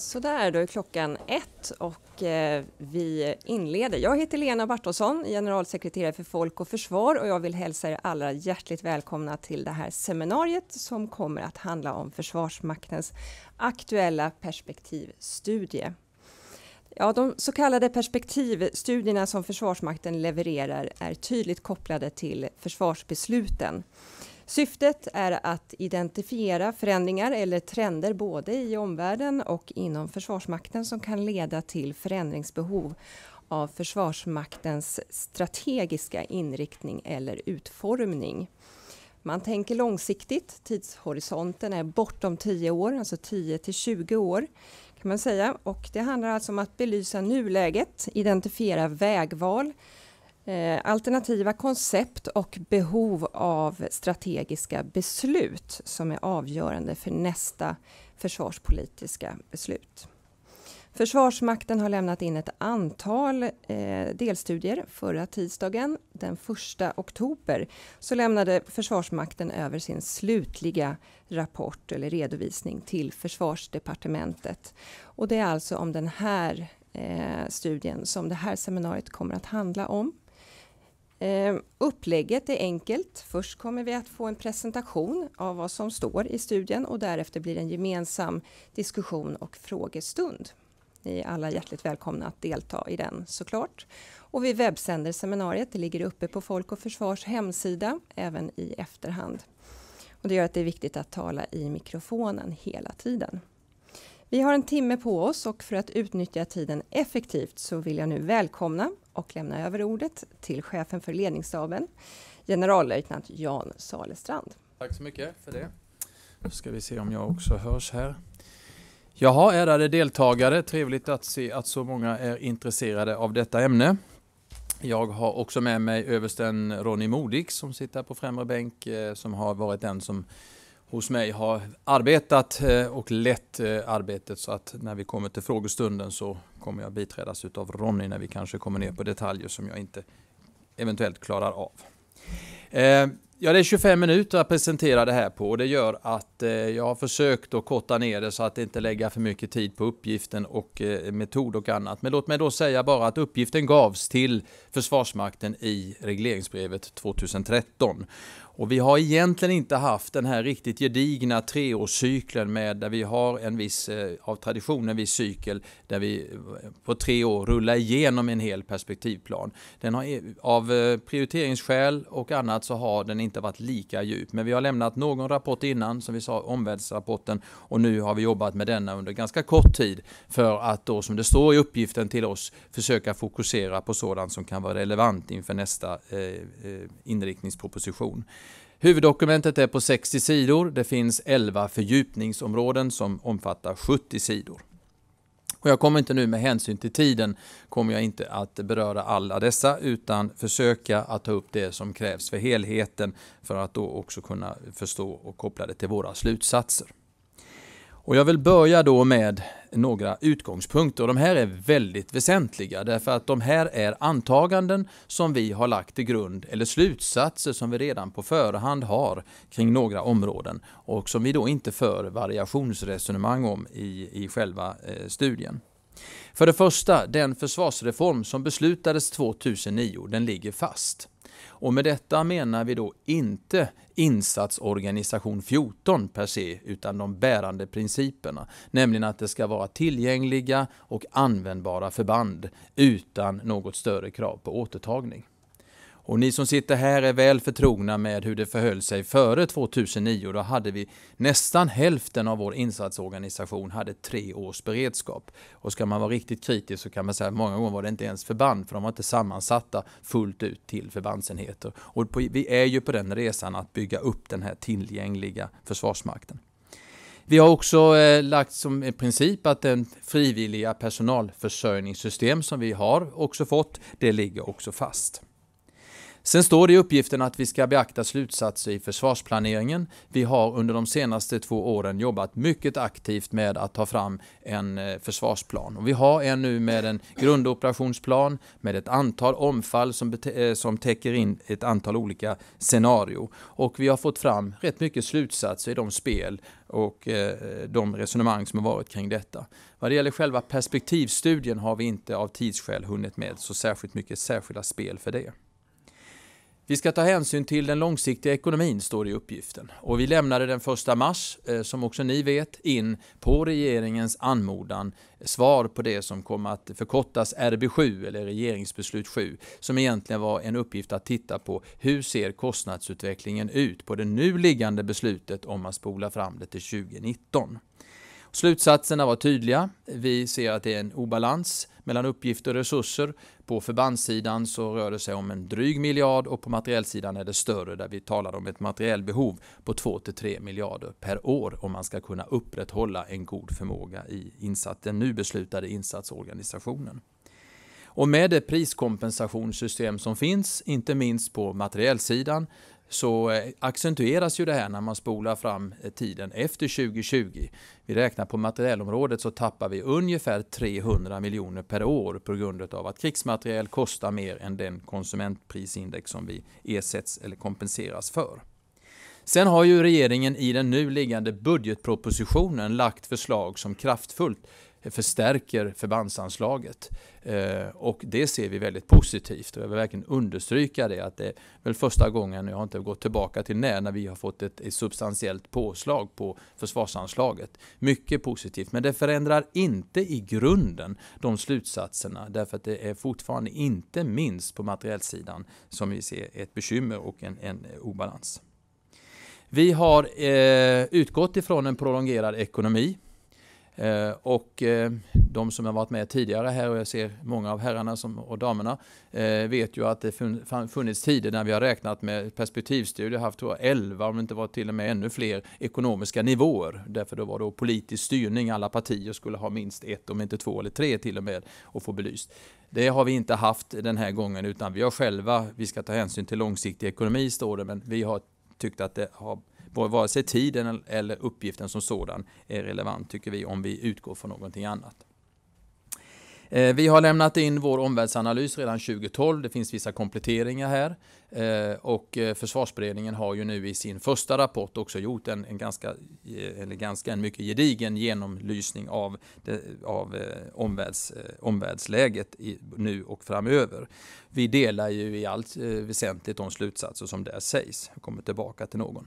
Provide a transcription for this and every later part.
Sådär, då är klockan ett och eh, vi inleder. Jag heter Lena Bartosson, generalsekreterare för Folk och Försvar och jag vill hälsa er alla hjärtligt välkomna till det här seminariet som kommer att handla om Försvarsmaktens aktuella perspektivstudie. Ja, de så kallade perspektivstudierna som Försvarsmakten levererar är tydligt kopplade till försvarsbesluten. Syftet är att identifiera förändringar eller trender både i omvärlden och inom Försvarsmakten som kan leda till förändringsbehov av Försvarsmaktens strategiska inriktning eller utformning. Man tänker långsiktigt. Tidshorisonten är bortom 10 år, alltså 10 till 20 år kan man säga. Och det handlar alltså om att belysa nuläget, identifiera vägval, Eh, alternativa koncept och behov av strategiska beslut som är avgörande för nästa försvarspolitiska beslut. Försvarsmakten har lämnat in ett antal eh, delstudier förra tisdagen. Den 1 oktober så lämnade Försvarsmakten över sin slutliga rapport eller redovisning till Försvarsdepartementet. Och det är alltså om den här eh, studien som det här seminariet kommer att handla om. Eh, upplägget är enkelt. Först kommer vi att få en presentation av vad som står i studien och därefter blir en gemensam diskussion och frågestund. Ni är alla hjärtligt välkomna att delta i den såklart. Och vi webbsänder seminariet. Det ligger uppe på Folk och Försvars hemsida även i efterhand. Och det gör att det är viktigt att tala i mikrofonen hela tiden. Vi har en timme på oss och för att utnyttja tiden effektivt så vill jag nu välkomna och lämna över ordet till chefen för ledningsstaben, generallöjtnant Jan Salestrand. Tack så mycket för det. Då ska vi se om jag också hörs här. Jaha, ärade deltagare, trevligt att se att så många är intresserade av detta ämne. Jag har också med mig översten Ronny Modig som sitter på främre bänk eh, som har varit den som hos mig har arbetat eh, och lett eh, arbetet så att när vi kommer till frågestunden så kommer jag biträdas av Ronny när vi kanske kommer ner på detaljer som jag inte eventuellt klarar av. Eh, ja, det är 25 minuter att presentera det här på och det gör att jag har försökt att korta ner det så att inte lägga för mycket tid på uppgiften och metod och annat. Men låt mig då säga bara att uppgiften gavs till Försvarsmakten i regleringsbrevet 2013 och vi har egentligen inte haft den här riktigt gedigna treårscykeln med där vi har en viss, eh, av tradition, en viss cykel där vi eh, på tre år rullar igenom en hel perspektivplan. Den har, eh, av prioriteringsskäl och annat så har den inte varit lika djup. Men vi har lämnat någon rapport innan, som vi sa, omvärldsrapporten och nu har vi jobbat med denna under ganska kort tid för att då, som det står i uppgiften till oss, försöka fokusera på sådant som kan vara relevant inför nästa eh, inriktningsproposition. Huvuddokumentet är på 60 sidor. Det finns 11 fördjupningsområden som omfattar 70 sidor. Och jag kommer inte nu med hänsyn till tiden kommer jag inte att beröra alla dessa utan försöka att ta upp det som krävs för helheten för att då också kunna förstå och koppla det till våra slutsatser. Och jag vill börja då med några utgångspunkter. Och de här är väldigt väsentliga därför att de här är antaganden som vi har lagt till grund eller slutsatser som vi redan på förhand har kring några områden och som vi då inte för variationsresonemang om i, i själva eh, studien. För det första, den försvarsreform som beslutades 2009, den ligger fast. Och med detta menar vi då inte insatsorganisation 14 per se, utan de bärande principerna. Nämligen att det ska vara tillgängliga och användbara förband utan något större krav på återtagning. Och ni som sitter här är väl förtrogna med hur det förhöll sig före 2009. Då hade vi nästan hälften av vår insatsorganisation hade tre års beredskap. Och ska man vara riktigt kritisk så kan man säga att många gånger var det inte ens förband för de var inte sammansatta fullt ut till förbandsenheter. Och på, vi är ju på den resan att bygga upp den här tillgängliga försvarsmakten. Vi har också eh, lagt som en princip att den frivilliga personalförsörjningssystem som vi har också fått, det ligger också fast. Sen står det i uppgiften att vi ska beakta slutsatser i försvarsplaneringen. Vi har under de senaste två åren jobbat mycket aktivt med att ta fram en eh, försvarsplan. Och vi har en nu med en grundoperationsplan med ett antal omfall som, eh, som täcker in ett antal olika scenario. Och vi har fått fram rätt mycket slutsatser i de spel och eh, de resonemang som har varit kring detta. Vad det gäller själva perspektivstudien har vi inte av tidsskäl hunnit med så särskilt mycket särskilda spel för det. Vi ska ta hänsyn till den långsiktiga ekonomin, står det i uppgiften. Och vi lämnade den 1 mars, eh, som också ni vet, in på regeringens anmodan svar på det som kom att förkortas RB7, eller regeringsbeslut 7, som egentligen var en uppgift att titta på hur ser kostnadsutvecklingen ut på det nu liggande beslutet om att spola fram det till 2019. Slutsatserna var tydliga. Vi ser att det är en obalans mellan uppgifter och resurser. På förbandssidan så rör det sig om en dryg miljard och på materiellsidan är det större där vi talar om ett materiellbehov på 2-3 miljarder per år om man ska kunna upprätthålla en god förmåga i insats, den nu beslutade insatsorganisationen. Och med det priskompensationssystem som finns, inte minst på materiellsidan, så eh, accentueras ju det här när man spolar fram eh, tiden efter 2020. Vi räknar på materielområdet så tappar vi ungefär 300 miljoner per år på grund av att krigsmateriel kostar mer än den konsumentprisindex som vi ersätts eller kompenseras för. Sen har ju regeringen i den nu liggande budgetpropositionen lagt förslag som kraftfullt förstärker förbandsanslaget. Eh, och det ser vi väldigt positivt och jag vill verkligen understryka det att det är väl första gången, jag har inte gått tillbaka till när, när vi har fått ett, substantiellt påslag på försvarsanslaget. Mycket positivt, men det förändrar inte i grunden de slutsatserna därför att det är fortfarande inte minst på materiellsidan som vi ser ett bekymmer och en, en obalans. Vi har eh, utgått ifrån en prolongerad ekonomi Eh, och eh, de som har varit med tidigare här och jag ser många av herrarna som, och damerna eh, vet ju att det funnits tider när vi har räknat med perspektivstudier, haft tror jag, 11 om det inte var till och med ännu fler ekonomiska nivåer. Därför då var det politisk styrning, alla partier skulle ha minst ett om inte två eller tre till och med och få belyst. Det har vi inte haft den här gången utan vi har själva, vi ska ta hänsyn till långsiktig ekonomi står det, men vi har tyckt att det har Vare sig tiden eller uppgiften som sådan är relevant tycker vi om vi utgår från någonting annat. Eh, vi har lämnat in vår omvärldsanalys redan 2012. Det finns vissa kompletteringar här. Eh, och eh, försvarsberedningen har ju nu i sin första rapport också gjort en, en ganska, eller ganska en mycket gedigen genomlysning av, det, av omvärlds, omvärldsläget i, nu och framöver. Vi delar ju i allt väsentligt de slutsatser som där sägs. Jag kommer tillbaka till någon.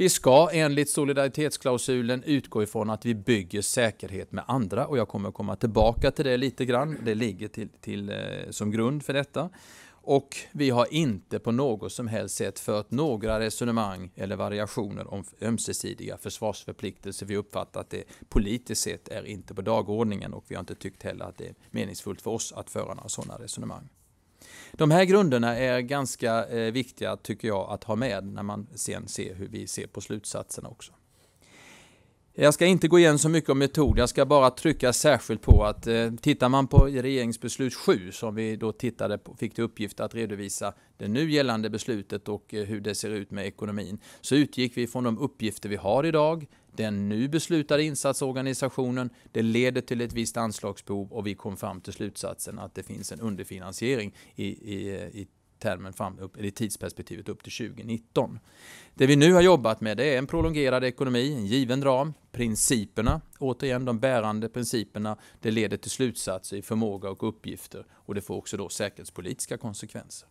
Vi ska enligt solidaritetsklausulen utgå ifrån att vi bygger säkerhet med andra och jag kommer komma tillbaka till det lite grann. Det ligger till, till eh, som grund för detta. Och vi har inte på något som helst sätt fört några resonemang eller variationer om ömsesidiga försvarsförpliktelser. Vi uppfattar att det politiskt sett är inte på dagordningen och vi har inte tyckt heller att det är meningsfullt för oss att föra några sådana resonemang. De här grunderna är ganska eh, viktiga tycker jag att ha med när man sen ser hur vi ser på slutsatserna också. Jag ska inte gå igen så mycket om metod, jag ska bara trycka särskilt på att eh, tittar man på regeringsbeslut 7 som vi då tittade på, fick till uppgift att redovisa det nu gällande beslutet och eh, hur det ser ut med ekonomin, så utgick vi från de uppgifter vi har idag, den nu beslutade insatsorganisationen det leder till ett visst anslagsbehov och vi kom fram till slutsatsen att det finns en underfinansiering i, i, i termen fram, upp, eller tidsperspektivet upp till 2019. Det vi nu har jobbat med är en prolongerad ekonomi, en given ram, principerna, återigen de bärande principerna, det leder till slutsatser i förmåga och uppgifter och det får också då säkerhetspolitiska konsekvenser.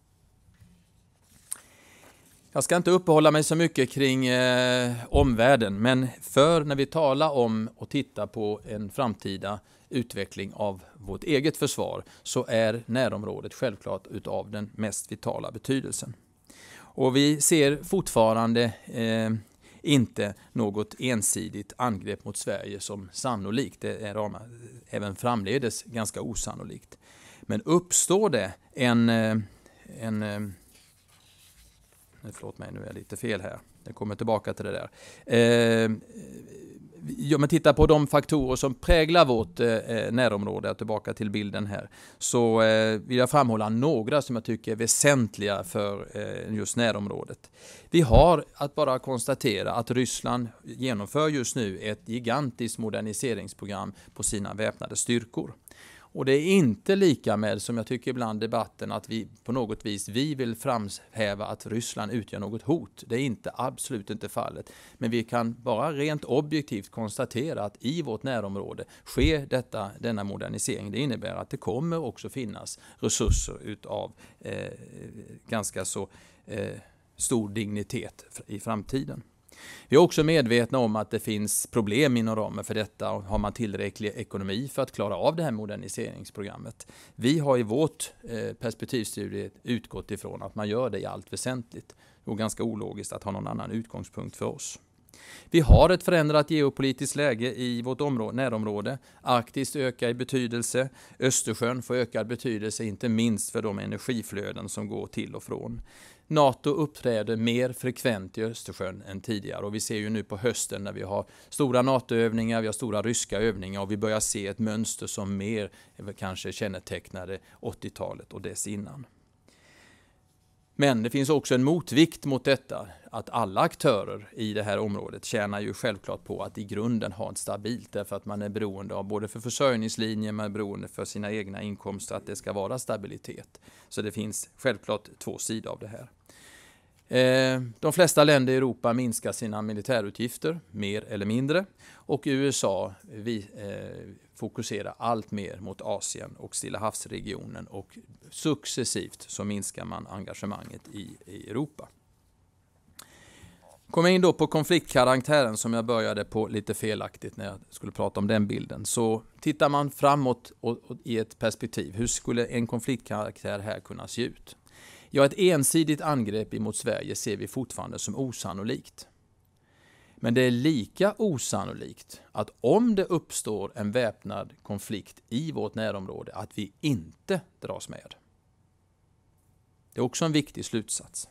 Jag ska inte uppehålla mig så mycket kring eh, omvärlden, men för när vi talar om och tittar på en framtida utveckling av vårt eget försvar så är närområdet självklart utav den mest vitala betydelsen. Och vi ser fortfarande eh, inte något ensidigt angrepp mot Sverige som sannolikt. Det är även framledes ganska osannolikt. Men uppstår det en, eh, en eh, Förlåt mig, nu är jag lite fel här. Jag kommer tillbaka till det där. Eh, om man tittar på de faktorer som präglar vårt eh, eh närområde, tillbaka till bilden här, så eh, vill jag framhålla några som jag tycker är väsentliga för eh, just närområdet. Vi har att bara konstatera att Ryssland genomför just nu ett gigantiskt moderniseringsprogram på sina väpnade styrkor. Och det är inte lika med, som jag tycker ibland debatten, att vi på något vis vi vill framhäva att Ryssland utgör något hot. Det är inte, absolut inte fallet. Men vi kan bara rent objektivt konstatera att i vårt närområde sker detta, denna modernisering. Det innebär att det kommer också finnas resurser utav eh, ganska så eh, stor dignitet i framtiden. Vi är också medvetna om att det finns problem inom ramen för detta. Har man tillräcklig ekonomi för att klara av det här moderniseringsprogrammet? Vi har i vårt eh, perspektivstudie utgått ifrån att man gör det i allt väsentligt och ganska ologiskt att ha någon annan utgångspunkt för oss. Vi har ett förändrat geopolitiskt läge i vårt område, närområde. Arktis ökar i betydelse. Östersjön får ökad betydelse, inte minst för de energiflöden som går till och från. NATO uppträder mer frekvent i Östersjön än tidigare och vi ser ju nu på hösten när vi har stora NATO-övningar, vi har stora ryska övningar och vi börjar se ett mönster som mer kanske kännetecknade 80-talet och dess innan. Men det finns också en motvikt mot detta, att alla aktörer i det här området tjänar ju självklart på att i grunden ha ett stabilt, därför att man är beroende av både för försörjningslinjer, man är beroende för sina egna inkomster, att det ska vara stabilitet. Så det finns självklart två sidor av det här. Eh, de flesta länder i Europa minskar sina militärutgifter mer eller mindre och USA vi, eh, fokuserar allt mer mot Asien och Stilla havsregionen och successivt så minskar man engagemanget i, i Europa. Kom in då på konfliktkaraktären som jag började på lite felaktigt när jag skulle prata om den bilden. Så tittar man framåt och, och i ett perspektiv, hur skulle en konfliktkaraktär här kunna se ut? Ja, ett ensidigt angrepp emot Sverige ser vi fortfarande som osannolikt. Men det är lika osannolikt att om det uppstår en väpnad konflikt i vårt närområde, att vi inte dras med. Det är också en viktig slutsats.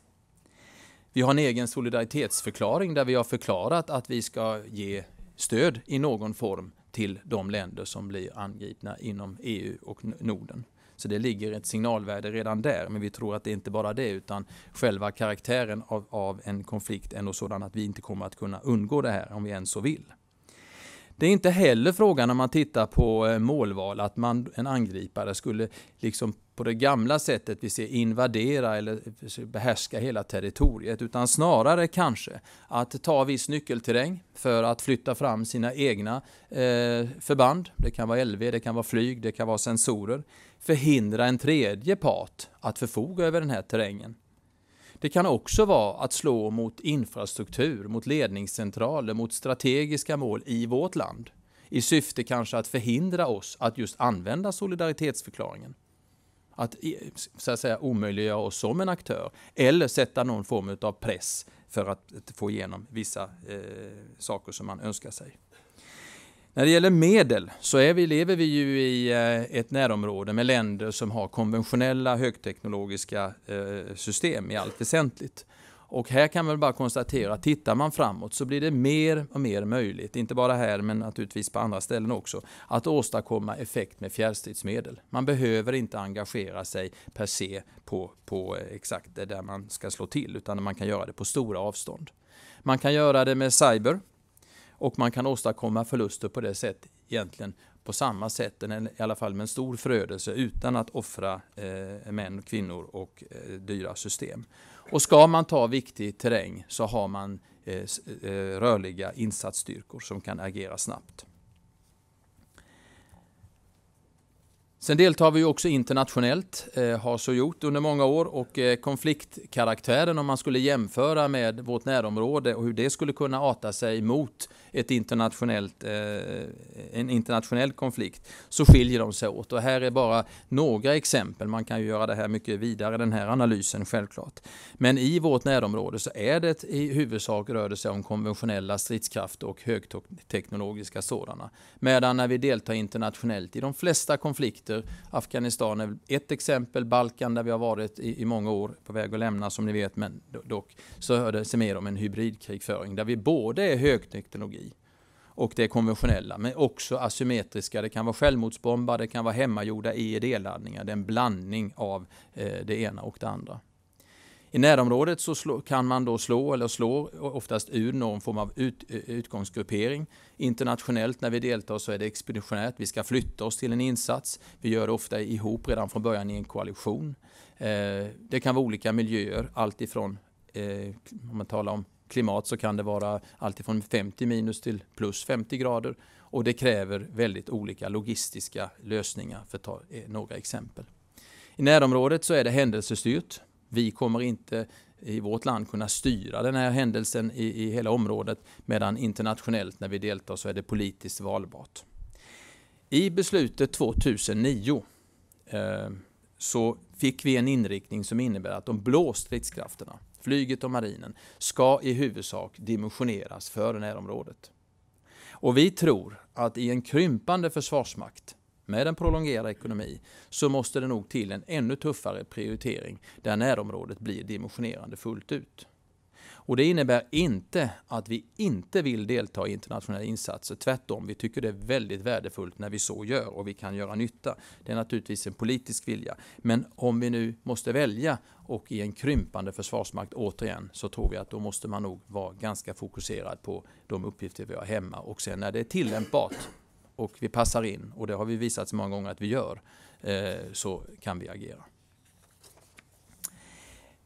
Vi har en egen solidaritetsförklaring där vi har förklarat att vi ska ge stöd i någon form till de länder som blir angripna inom EU och Norden. Så det ligger ett signalvärde redan där. Men vi tror att det är inte bara det utan själva karaktären av, av en konflikt är nog sådan att vi inte kommer att kunna undgå det här om vi än så vill. Det är inte heller frågan om man tittar på eh, målval att man, en angripare skulle liksom på det gamla sättet vi ser invadera eller behärska hela territoriet utan snarare kanske att ta viss nyckelterräng för att flytta fram sina egna eh, förband. Det kan vara LV, det kan vara flyg, det kan vara sensorer. Förhindra en tredje part att förfoga över den här terrängen. Det kan också vara att slå mot infrastruktur, mot ledningscentraler, mot strategiska mål i vårt land i syfte kanske att förhindra oss att just använda solidaritetsförklaringen att, så att säga, omöjliggöra oss som en aktör eller sätta någon form av press för att få igenom vissa eh, saker som man önskar sig. När det gäller medel så är vi, lever vi ju i eh, ett närområde med länder som har konventionella högteknologiska eh, system i allt väsentligt. Och här kan man bara konstatera, att tittar man framåt så blir det mer och mer möjligt, inte bara här men naturligtvis på andra ställen också, att åstadkomma effekt med fjärrstridsmedel. Man behöver inte engagera sig per se på, på eh, exakt det där man ska slå till, utan man kan göra det på stora avstånd. Man kan göra det med cyber och man kan åstadkomma förluster på det sätt egentligen på samma sätt, i alla fall med en stor förödelse utan att offra eh, män, kvinnor och eh, dyra system. Och ska man ta viktig terräng så har man eh, eh, rörliga insatsstyrkor som kan agera snabbt. Sen deltar vi också internationellt, eh, har så gjort under många år och konfliktkaraktären om man skulle jämföra med vårt närområde och hur det skulle kunna arta sig mot ett internationellt, eh, en internationell konflikt så skiljer de sig åt. Och här är bara några exempel. Man kan ju göra det här mycket vidare, den här analysen självklart. Men i vårt närområde så är det i huvudsak rör det sig om konventionella stridskrafter och högteknologiska sådana. Medan när vi deltar internationellt i de flesta konflikter, Afghanistan är ett exempel, Balkan där vi har varit i, i många år, på väg att lämna som ni vet, men dock, så hör det sig mer om en hybridkrigföring där vi både är högteknologi och det konventionella, men också asymmetriska. Det kan vara självmordsbombar, det kan vara hemmagjorda IED-laddningar. Det är en blandning av eh, det ena och det andra. I närområdet så kan man då slå, eller slår oftast ur någon form av ut, eh, utgångsgruppering. Internationellt när vi deltar så är det expeditionärt. Vi ska flytta oss till en insats. Vi gör det ofta ihop redan från början i en koalition. Eh, det kan vara olika miljöer, allt ifrån om man talar om klimat så kan det vara alltifrån 50 minus till plus 50 grader och det kräver väldigt olika logistiska lösningar för att ta eh, några exempel. I närområdet så är det händelsestyrt. Vi kommer inte i vårt land kunna styra den här händelsen i, i hela området medan internationellt när vi deltar så är det politiskt valbart. I beslutet 2009 eh, så fick vi en inriktning som innebär att de blå stridskrafterna flyget och marinen, ska i huvudsak dimensioneras för närområdet. Och vi tror att i en krympande försvarsmakt med en prolongerad ekonomi så måste det nog till en ännu tuffare prioritering där närområdet blir dimensionerande fullt ut. Och det innebär inte att vi inte vill delta i internationella insatser. Tvärtom, vi tycker det är väldigt värdefullt när vi så gör och vi kan göra nytta. Det är naturligtvis en politisk vilja. Men om vi nu måste välja och i en krympande försvarsmakt återigen så tror vi att då måste man nog vara ganska fokuserad på de uppgifter vi har hemma och sen när det är tillämpbart och vi passar in och det har vi visat så många gånger att vi gör eh, så kan vi agera.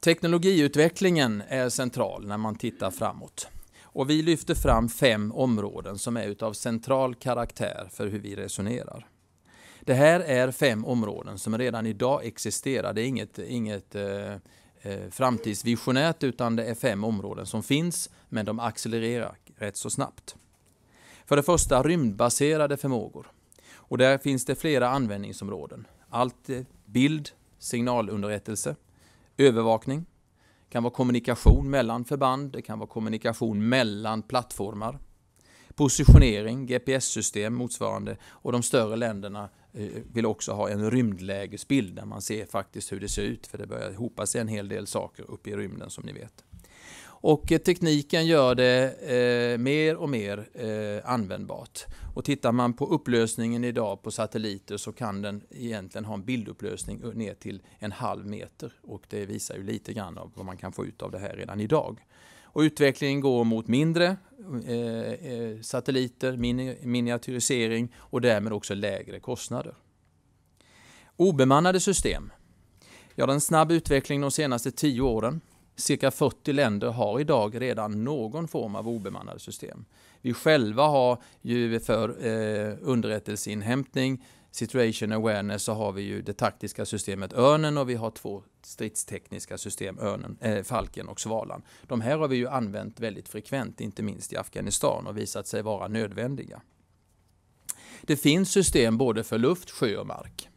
Teknologiutvecklingen är central när man tittar framåt. Och vi lyfter fram fem områden som är av central karaktär för hur vi resonerar. Det här är fem områden som redan idag existerar. Det är inget, inget eh, eh, framtidsvisionärt utan det är fem områden som finns men de accelererar rätt så snabbt. För det första rymdbaserade förmågor. Och där finns det flera användningsområden. Allt eh, bild, signalunderrättelse, övervakning. Det kan vara kommunikation mellan förband, det kan vara kommunikation mellan plattformar. Positionering, GPS-system motsvarande och de större länderna eh, vill också ha en rymdlägesbild där man ser faktiskt hur det ser ut för det börjar hopa sig en hel del saker uppe i rymden som ni vet. Och eh, tekniken gör det eh, mer och mer eh, användbart. Och tittar man på upplösningen idag på satelliter så kan den egentligen ha en bildupplösning ner till en halv meter. Och det visar ju lite grann av vad man kan få ut av det här redan idag. Och utvecklingen går mot mindre eh, eh satelliter, miniatyrisering och därmed också lägre kostnader. Obemannade system. Ja, det är en snabb utveckling de senaste tio åren. Cirka 40 länder har idag redan någon form av obemannade system. Vi själva har ju för eh, underrättelseinhämtning, situation awareness, så har vi ju det taktiska systemet Örnen och vi har två stridstekniska system, Örnen, eh, Falken och Svalan. De här har vi ju använt väldigt frekvent, inte minst i Afghanistan och visat sig vara nödvändiga. Det finns system både för luft, sjö och mark.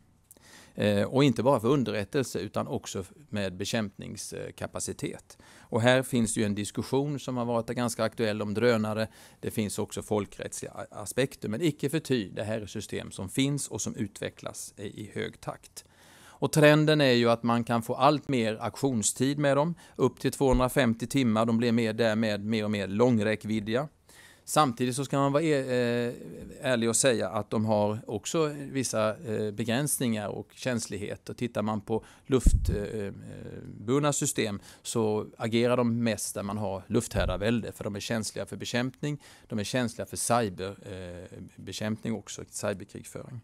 Eh, och inte bara för underrättelse utan också med bekämpningskapacitet. Och här finns ju en diskussion som har varit ganska aktuell om drönare. Det finns också folkrättsliga aspekter men icke förty, det här är system som finns och som utvecklas i hög takt. Och trenden är ju att man kan få allt mer aktionstid med dem, upp till 250 timmar. De blir mer därmed mer och mer långräckviddiga. Samtidigt så ska man vara e- eh, ärlig och säga att de har också vissa eh, begränsningar och känslighet. Och tittar man på luftburna eh, system så agerar de mest där man har lufthärdarvälde för de är känsliga för bekämpning. De är känsliga för cyberbekämpning också, cyberkrigföring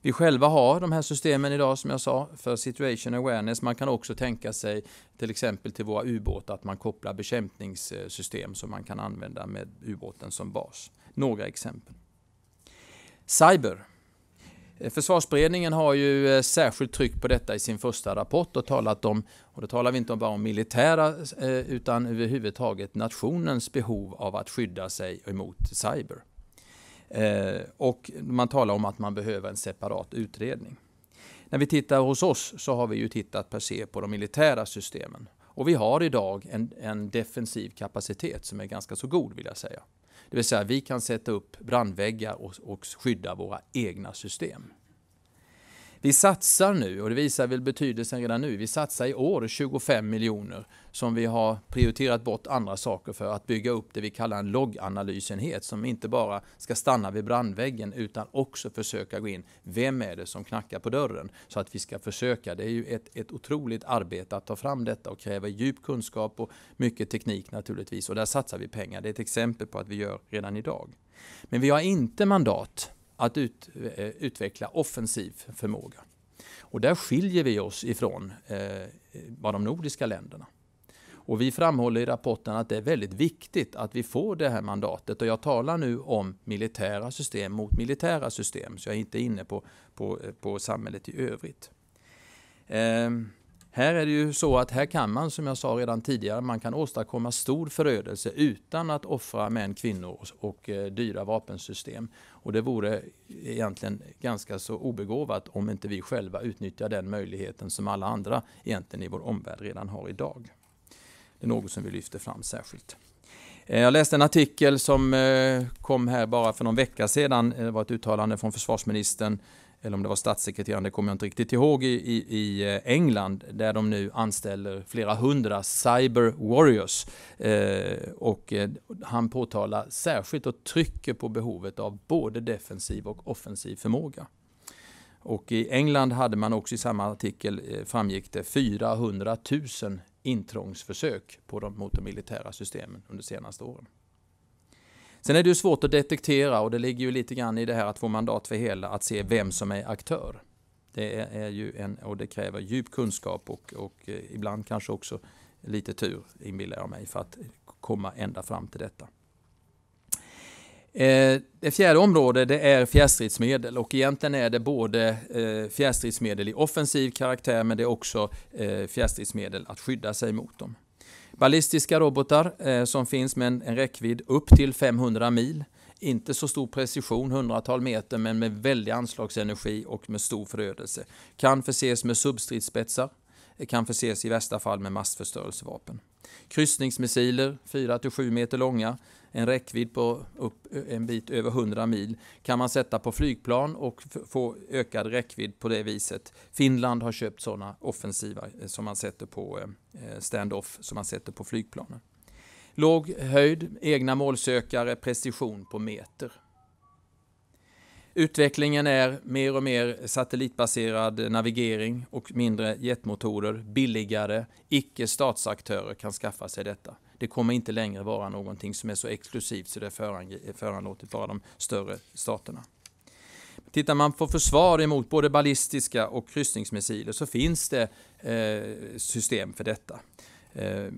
vi själva har de här systemen idag som jag sa för situation awareness. Man kan också tänka sig till exempel till våra ubåtar att man kopplar bekämpningssystem som man kan använda med ubåten som bas. Några exempel. Cyber. Försvarsberedningen har ju eh, särskilt tryckt på detta i sin första rapport och talat om, och då talar vi inte bara om militära eh, utan överhuvudtaget nationens behov av att skydda sig emot cyber. Eh, och man talar om att man behöver en separat utredning. När vi tittar hos oss så har vi ju tittat per se på de militära systemen. Och vi har idag en, en defensiv kapacitet som är ganska så god vill jag säga. Det vill säga vi kan sätta upp brandväggar och, och skydda våra egna system. Vi satsar nu, och det visar väl betydelsen redan nu, vi satsar i år 25 miljoner som vi har prioriterat bort andra saker för att bygga upp det vi kallar en logganalysenhet som inte bara ska stanna vid brandväggen utan också försöka gå in, vem är det som knackar på dörren? Så att vi ska försöka, det är ju ett, ett otroligt arbete att ta fram detta och kräver djup kunskap och mycket teknik naturligtvis och där satsar vi pengar. Det är ett exempel på att vi gör redan idag. Men vi har inte mandat att ut, eh, utveckla offensiv förmåga. Och där skiljer vi oss ifrån eh, de nordiska länderna. Och vi framhåller i rapporten att det är väldigt viktigt att vi får det här mandatet. Och jag talar nu om militära system mot militära system, så jag är inte inne på, på, eh, på samhället i övrigt. Ehm. Här är det ju så att här kan man, som jag sa redan tidigare, man kan åstadkomma stor förödelse utan att offra män, kvinnor och eh, dyra vapensystem. Och det vore egentligen ganska så obegåvat om inte vi själva utnyttjar den möjligheten som alla andra egentligen i vår omvärld redan har idag. Det är något som vi lyfter fram särskilt. Eh, jag läste en artikel som eh, kom här bara för någon vecka sedan. Det var ett uttalande från försvarsministern eller om det var statssekreteraren, det kommer jag inte riktigt ihåg, i, i, eh, England där de nu anställer flera hundra cyber warriors. Eh, och eh, han påtalar särskilt och trycker på behovet av både defensiv och offensiv förmåga. Och i England hade man också i samma artikel eh, framgick det 400 000 intrångsförsök på de, mot de militära systemen under de senaste åren. Sen är det ju svårt att detektera och det ligger ju lite grann i det här att få mandat för hela att se vem som är aktör. Det är ju en, och det kräver djup kunskap och, och eh, ibland kanske också lite tur inbillar jag mig för att komma ända fram till detta. Eh, det fjärde området det är fjärrstridsmedel och egentligen är det både eh, fjärrstridsmedel i offensiv karaktär men det är också fjärrstridsmedel att skydda sig mot dem. Ballistiska robotar eh, som finns med en, en räckvidd upp till 500 mil. Inte så stor precision, hundratal meter, men med väldig anslagsenergi och med stor förödelse. Kan förses med substridsspetsar, kan förses i värsta fall med massförstörelsevapen. Kryssningsmissiler, 4-7 meter långa, en räckvidd på upp en bit över 100 mil kan man sätta på flygplan och få ökad räckvidd på det viset. Finland har köpt sådana offensiva eh, som man sätter på eh, eh, stand-off som man sätter på flygplanen. Låg höjd, egna målsökare, precision på meter. Utvecklingen är mer och mer satellitbaserad navigering och mindre jetmotorer, billigare, icke-statsaktörer kan skaffa sig detta det kommer inte längre vara någonting som är så exklusivt så det är föranlåtet bara de större staterna. Tittar man på försvar emot både ballistiska och kryssningsmissiler så finns det eh, system för detta. Eh,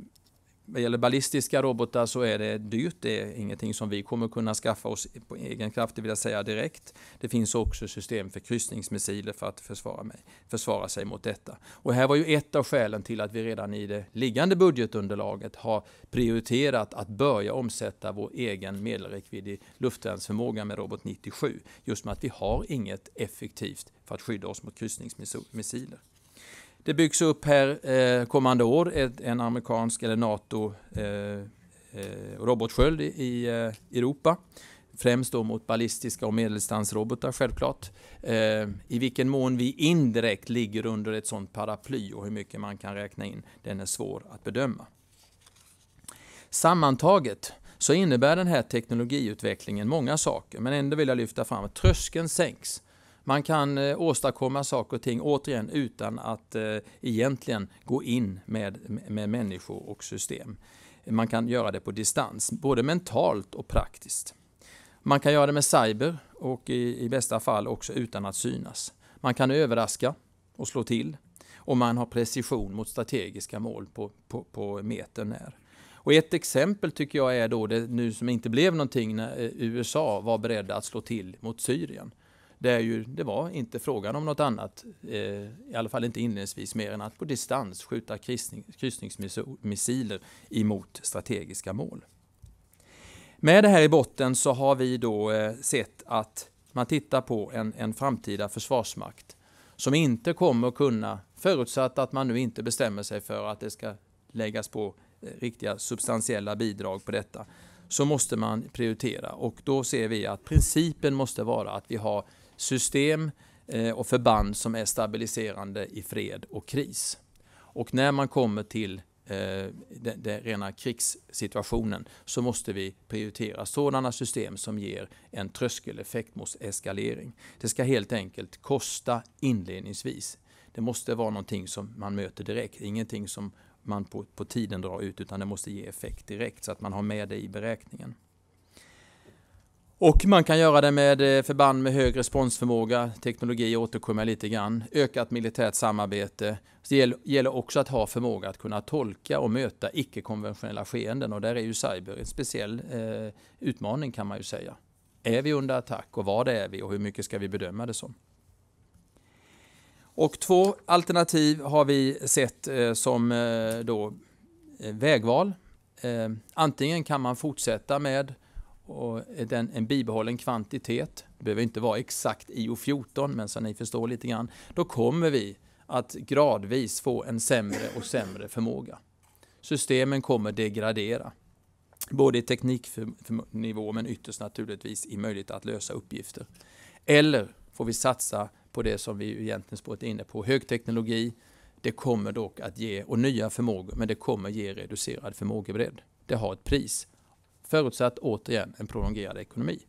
vad gäller ballistiska robotar så är det dyrt. Det är ingenting som vi kommer kunna skaffa oss på egen kraft, det vill jag säga direkt. Det finns också system för kryssningsmissiler för att försvara, mig, försvara sig mot detta. Och här var ju ett av skälen till att vi redan i det liggande budgetunderlaget har prioriterat att börja omsätta vår egen medelräckvidd i luftvärnsförmåga med Robot 97. Just med att vi har inget effektivt för att skydda oss mot kryssningsmissiler. Det byggs upp här eh, kommande år en amerikansk eller NATO eh, eh, robotsköld i Europa. Främst då mot ballistiska och medeldistansrobotar självklart. I vilken mån vi indirekt ligger under ett sådant paraply och hur mycket man kan räkna in, den är svår att bedöma. Sammantaget så innebär den här teknologiutvecklingen många saker, men ändå vill jag lyfta fram att tröskeln sänks man kan eh, åstadkomma saker och ting återigen utan att eh, egentligen gå in med, med människor och system. Man kan göra det på distans, både mentalt och praktiskt. Man kan göra det med cyber och i, i bästa fall också utan att synas. Man kan överraska och slå till och man har precision mot strategiska mål på, på, på metern när. Och ett exempel tycker jag är då det nu som inte blev någonting när eh, USA var beredda att slå till mot Syrien. Det, är ju, det var inte frågan om något annat, eh, i alla fall inte inledningsvis, mer än att på distans skjuta kryssning, kryssningsmissiler emot strategiska mål. Med det här i botten så har vi då eh, sett att man tittar på en, en framtida försvarsmakt som inte kommer kunna, förutsatt att man nu inte bestämmer sig för att det ska läggas på eh, riktiga substantiella bidrag på detta, så måste man prioritera. Och då ser vi att principen måste vara att vi har system eh, och förband som är stabiliserande i fred och kris. Och när man kommer till eh, den rena krigssituationen så måste vi prioritera sådana system som ger en tröskeleffekt mot eskalering. Det ska helt enkelt kosta inledningsvis. Det måste vara någonting som man möter direkt, ingenting som man på, på tiden drar ut utan det måste ge effekt direkt så att man har med det i beräkningen. Och man kan göra det med eh, förband med hög responsförmåga, teknologi återkommer lite grann, ökat militärt samarbete. Det gäller också att ha förmåga att kunna tolka och möta icke-konventionella skeenden och där är ju cyber en speciell eh, utmaning kan man ju säga. Är vi under attack och vad är vi och hur mycket ska vi bedöma det som? Och två alternativ har vi sett eh, som eh, då eh, vägval. Eh, antingen kan man fortsätta med och den, en bibehållen kvantitet, det behöver inte vara exakt IO14 men så ni förstår lite grann, då kommer vi att gradvis få en sämre och sämre förmåga. Systemen kommer degradera, både i tekniknivå men ytterst naturligtvis i möjlighet att lösa uppgifter. Eller får vi satsa på det som vi egentligen spårat inne på, högteknologi, det kommer dock att ge, och nya förmågor, men det kommer ge reducerad förmågebredd. Det har ett pris förutsatt återigen en prolongerad ekonomi.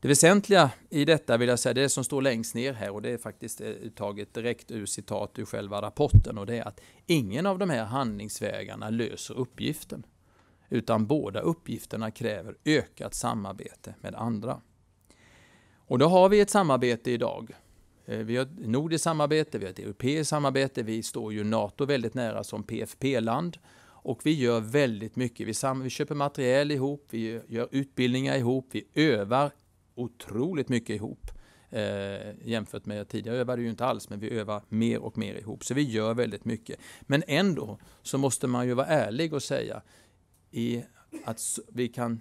Det väsentliga i detta vill jag säga, det som står längst ner här och det är faktiskt eh, uttaget direkt ur citat ur själva rapporten och det är att ingen av de här handlingsvägarna löser uppgiften. Utan båda uppgifterna kräver ökat samarbete med andra. Och då har vi ett samarbete idag. Eh, vi har ett nordiskt samarbete, vi har ett europeiskt samarbete, vi står ju NATO väldigt nära som PFP-land. Och vi gör väldigt mycket. Vi, sam- vi köper material ihop, vi gör utbildningar ihop, vi övar otroligt mycket ihop. Eh, jämfört med tidigare övade ju inte alls, men vi övar mer och mer ihop. Så vi gör väldigt mycket. Men ändå så måste man ju vara ärlig och säga i att vi kan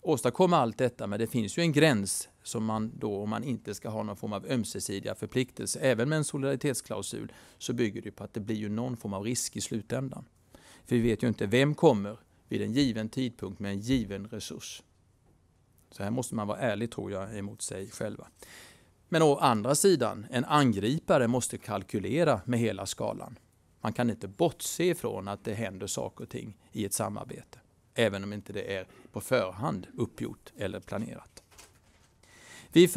åstadkomma allt detta, men det finns ju en gräns som man då, om man inte ska ha någon form av ömsesidiga förpliktelser, även med en solidaritetsklausul, så bygger det på att det blir ju någon form av risk i slutändan. För vi vet ju inte vem kommer vid en given tidpunkt med en given resurs. Så här måste man vara ärlig tror jag emot sig själva. Men å andra sidan, en angripare måste kalkylera med hela skalan. Man kan inte bortse ifrån att det händer saker och ting i ett samarbete. Även om inte det är på förhand uppgjort eller planerat. Vi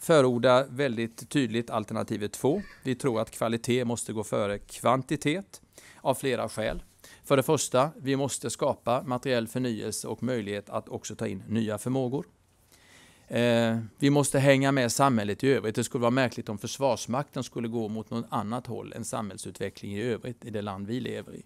förordar väldigt tydligt alternativet 2. Vi tror att kvalitet måste gå före kvantitet av flera skäl. För det första, vi måste skapa materiell förnyelse och möjlighet att också ta in nya förmågor. Eh, vi måste hänga med samhället i övrigt. Det skulle vara märkligt om Försvarsmakten skulle gå mot något annat håll än samhällsutveckling i övrigt i det land vi lever i.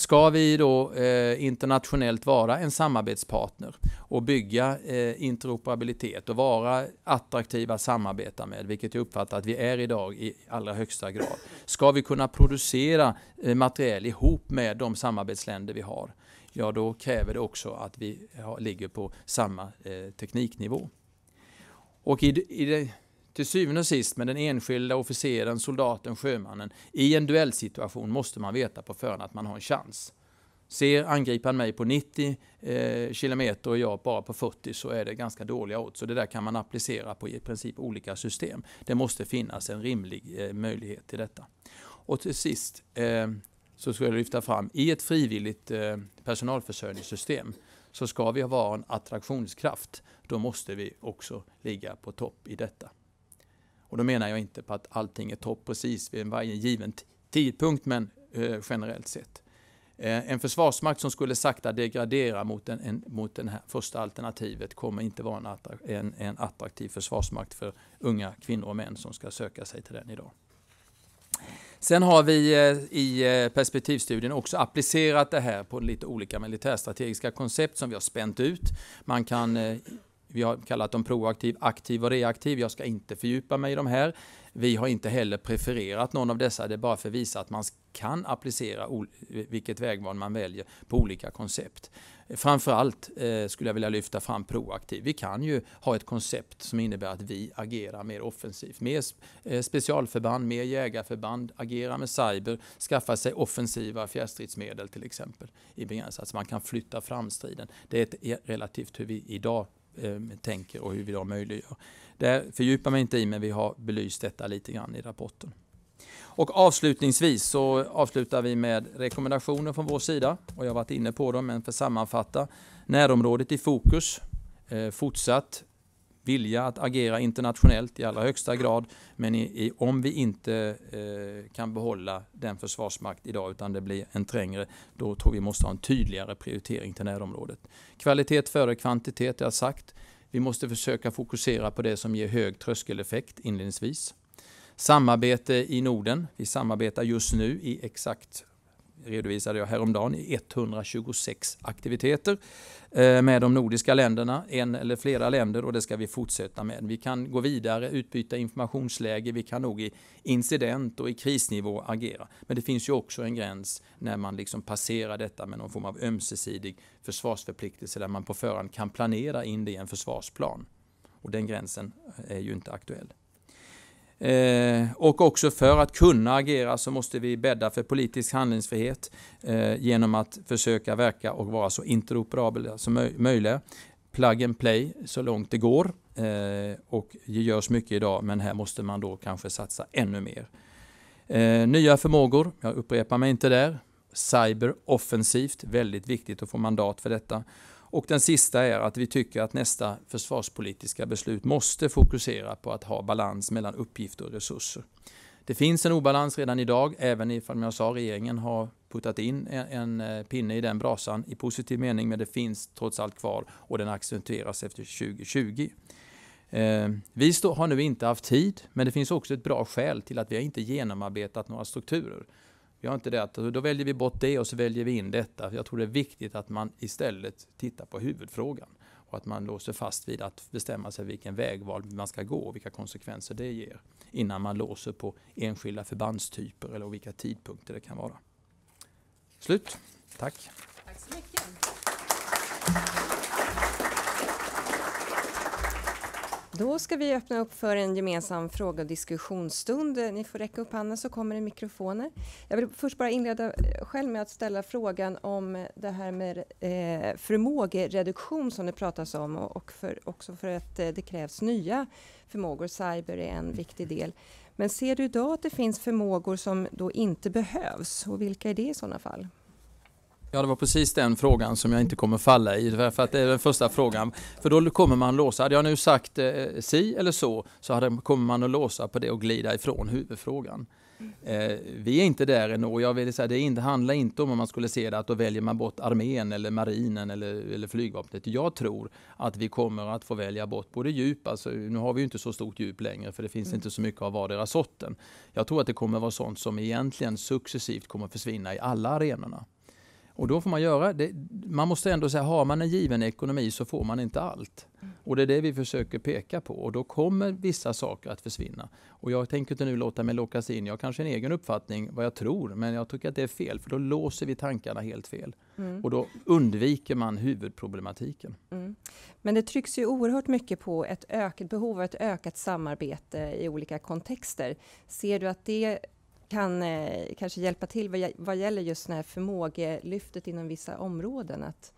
Ska vi då eh, internationellt vara en samarbetspartner och bygga eh, interoperabilitet och vara attraktiva att samarbeta med, vilket jag uppfattar att vi är idag i allra högsta grad. Ska vi kunna producera eh, materiel ihop med de samarbetsländer vi har? Ja, då kräver det också att vi har, ligger på samma eh, tekniknivå. Och i, i det, till syvende och sist med den enskilda officeren, soldaten, sjömannen. I en duellsituation måste man veta på förhand att man har en chans. Ser angriparen mig på 90 eh, kilometer och jag bara på 40 så är det ganska dåliga odds. Så det där kan man applicera på i princip olika system. Det måste finnas en rimlig eh, möjlighet till detta. Och till sist eh, så ska jag lyfta fram, i ett frivilligt eh, personalförsörjningssystem så ska vi vara en attraktionskraft. Då måste vi också ligga på topp i detta. Och då menar jag inte på att allting är topp precis vid varje given tidpunkt, men eh, generellt sett. Eh, en försvarsmakt som skulle sakta degradera mot, en, en mot det här första alternativet kommer inte vara en, en, en attraktiv försvarsmakt för unga kvinnor och män som ska söka sig till den idag. Sen har vi eh, i eh, perspektivstudien också applicerat det här på lite olika militärstrategiska koncept som vi har spänt ut. Man kan eh, vi har kallat dem proaktiv, aktiv och reaktiv. Jag ska inte fördjupa mig i de här. Vi har inte heller prefererat någon av dessa. Det är bara för att visa att man kan applicera vilket vägval man väljer på olika koncept. Framförallt eh, skulle jag vilja lyfta fram proaktiv. Vi kan ju ha ett koncept som innebär att vi agerar mer offensivt. Mer eh, specialförband, mer jägarförband, agerar med cyber, skaffa sig offensiva fjärrstridsmedel till exempel i begränsat så man kan flytta fram striden. Det är e-, relativt hur vi idag eh, tänker och hur vi då möjliggör. Det fördjupar mig inte i, men vi har belyst detta lite grann i rapporten. Och avslutningsvis så avslutar vi med rekommendationer från vår sida. Och jag har varit inne på dem, men för att sammanfatta. Närområdet i fokus. Eh, fortsatt vilja att agera internationellt i allra högsta grad. Men i, i, om vi inte eh, kan behålla den försvarsmakt idag utan det blir en trängre, då tror vi måste ha en tydligare prioritering till närområdet. Kvalitet före kvantitet, det har sagt. Vi måste försöka fokusera på det som ger hög tröskeleffekt inledningsvis. Samarbete i Norden. Vi samarbetar just nu i exakt redovisade jag häromdagen, i 126 aktiviteter eh, med de nordiska länderna, en eller flera länder och det ska vi fortsätta med. Vi kan gå vidare, utbyta informationsläge, vi kan nog i incident och i krisnivå agera. Men det finns ju också en gräns när man liksom passerar detta med någon form av ömsesidig försvarsförpliktelse där man på förhand kan planera in det i en försvarsplan. Och den gränsen eh, är ju inte aktuell. Eh, och också för att kunna agera så måste vi bädda för politisk handlingsfrihet eh, genom att försöka verka och vara så interoperabla som möjligt. Plug and play så långt det går. Eh, och det görs mycket idag men här måste man då kanske satsa ännu mer. nya förmågor, jag upprepar mig inte där. Cyberoffensivt, väldigt viktigt att få mandat för detta. Och den sista är att vi tycker att nästa försvarspolitiska beslut måste fokusera på att ha balans mellan uppgifter och resurser. Det finns en obalans redan idag, även ifall jag sa regeringen har puttat in en, en, eh, pinne i den brasan i positiv mening, men det finns trots allt kvar och den accentueras efter 2020. Eh, vi stå, har nu inte haft tid, men det finns också ett bra skäl till att vi har inte genomarbetat några strukturer. Vi har inte det att då väljer vi bort det och så väljer vi in detta. Jag tror det är viktigt att man istället tittar på huvudfrågan och att man låser fast vid att bestämma sig vilken vägval man ska gå och vilka konsekvenser det ger innan man låser på enskilda förbandstyper eller vilka tidpunkter det kan vara. Slut. Tack. Tack Då ska vi öppna upp för en gemensam fråga och diskussionsstund. Ni får räcka upp handen så kommer det mikrofoner. Jag vill först bara inleda eh, själv med att ställa frågan om det här med eh, förmågereduktion som det pratas om och, för, också för att eh, det krävs nya förmågor. Cyber är en viktig del. Men ser du idag att det finns förmågor som då inte behövs och vilka är det i sådana fall? Ja, det var precis den frågan som jag inte kommer falla i, för att det är den första frågan. För då kommer man låsa. Hade jag nu sagt eh, si eller så, så hade, kommer man att låsa på det och glida ifrån huvudfrågan. Mm. Eh, vi är inte där ännu. Jag vill säga, det inte, handlar inte om om man skulle se det att då väljer man bort armén eller marinen eller, eller flygvapnet. Jag tror att vi kommer att få välja bort både djup, alltså, nu har vi inte så stort djup längre för det finns mm. inte så mycket av vardera sorten. Jag tror att det kommer vara sånt som egentligen successivt kommer försvinna i alla arenorna. Och då får man göra, det, man måste ändå säga, har man en given ekonomi så får man inte allt. Och det är det vi försöker peka på och då kommer vissa saker att försvinna. Och jag tänker inte nu låta mig lockas in, jag har kanske en egen uppfattning vad jag tror, men jag tycker att det är fel för då låser vi tankarna helt fel. Mm. Och då undviker man huvudproblematiken. Mm. Men det trycks ju oerhört mycket på ett ökat behov av ett ökat samarbete i olika kontexter. Ser du att det kan eh, kanske hjälpa till vad, vad gäller just det här förmågelyftet inom vissa områden? Att...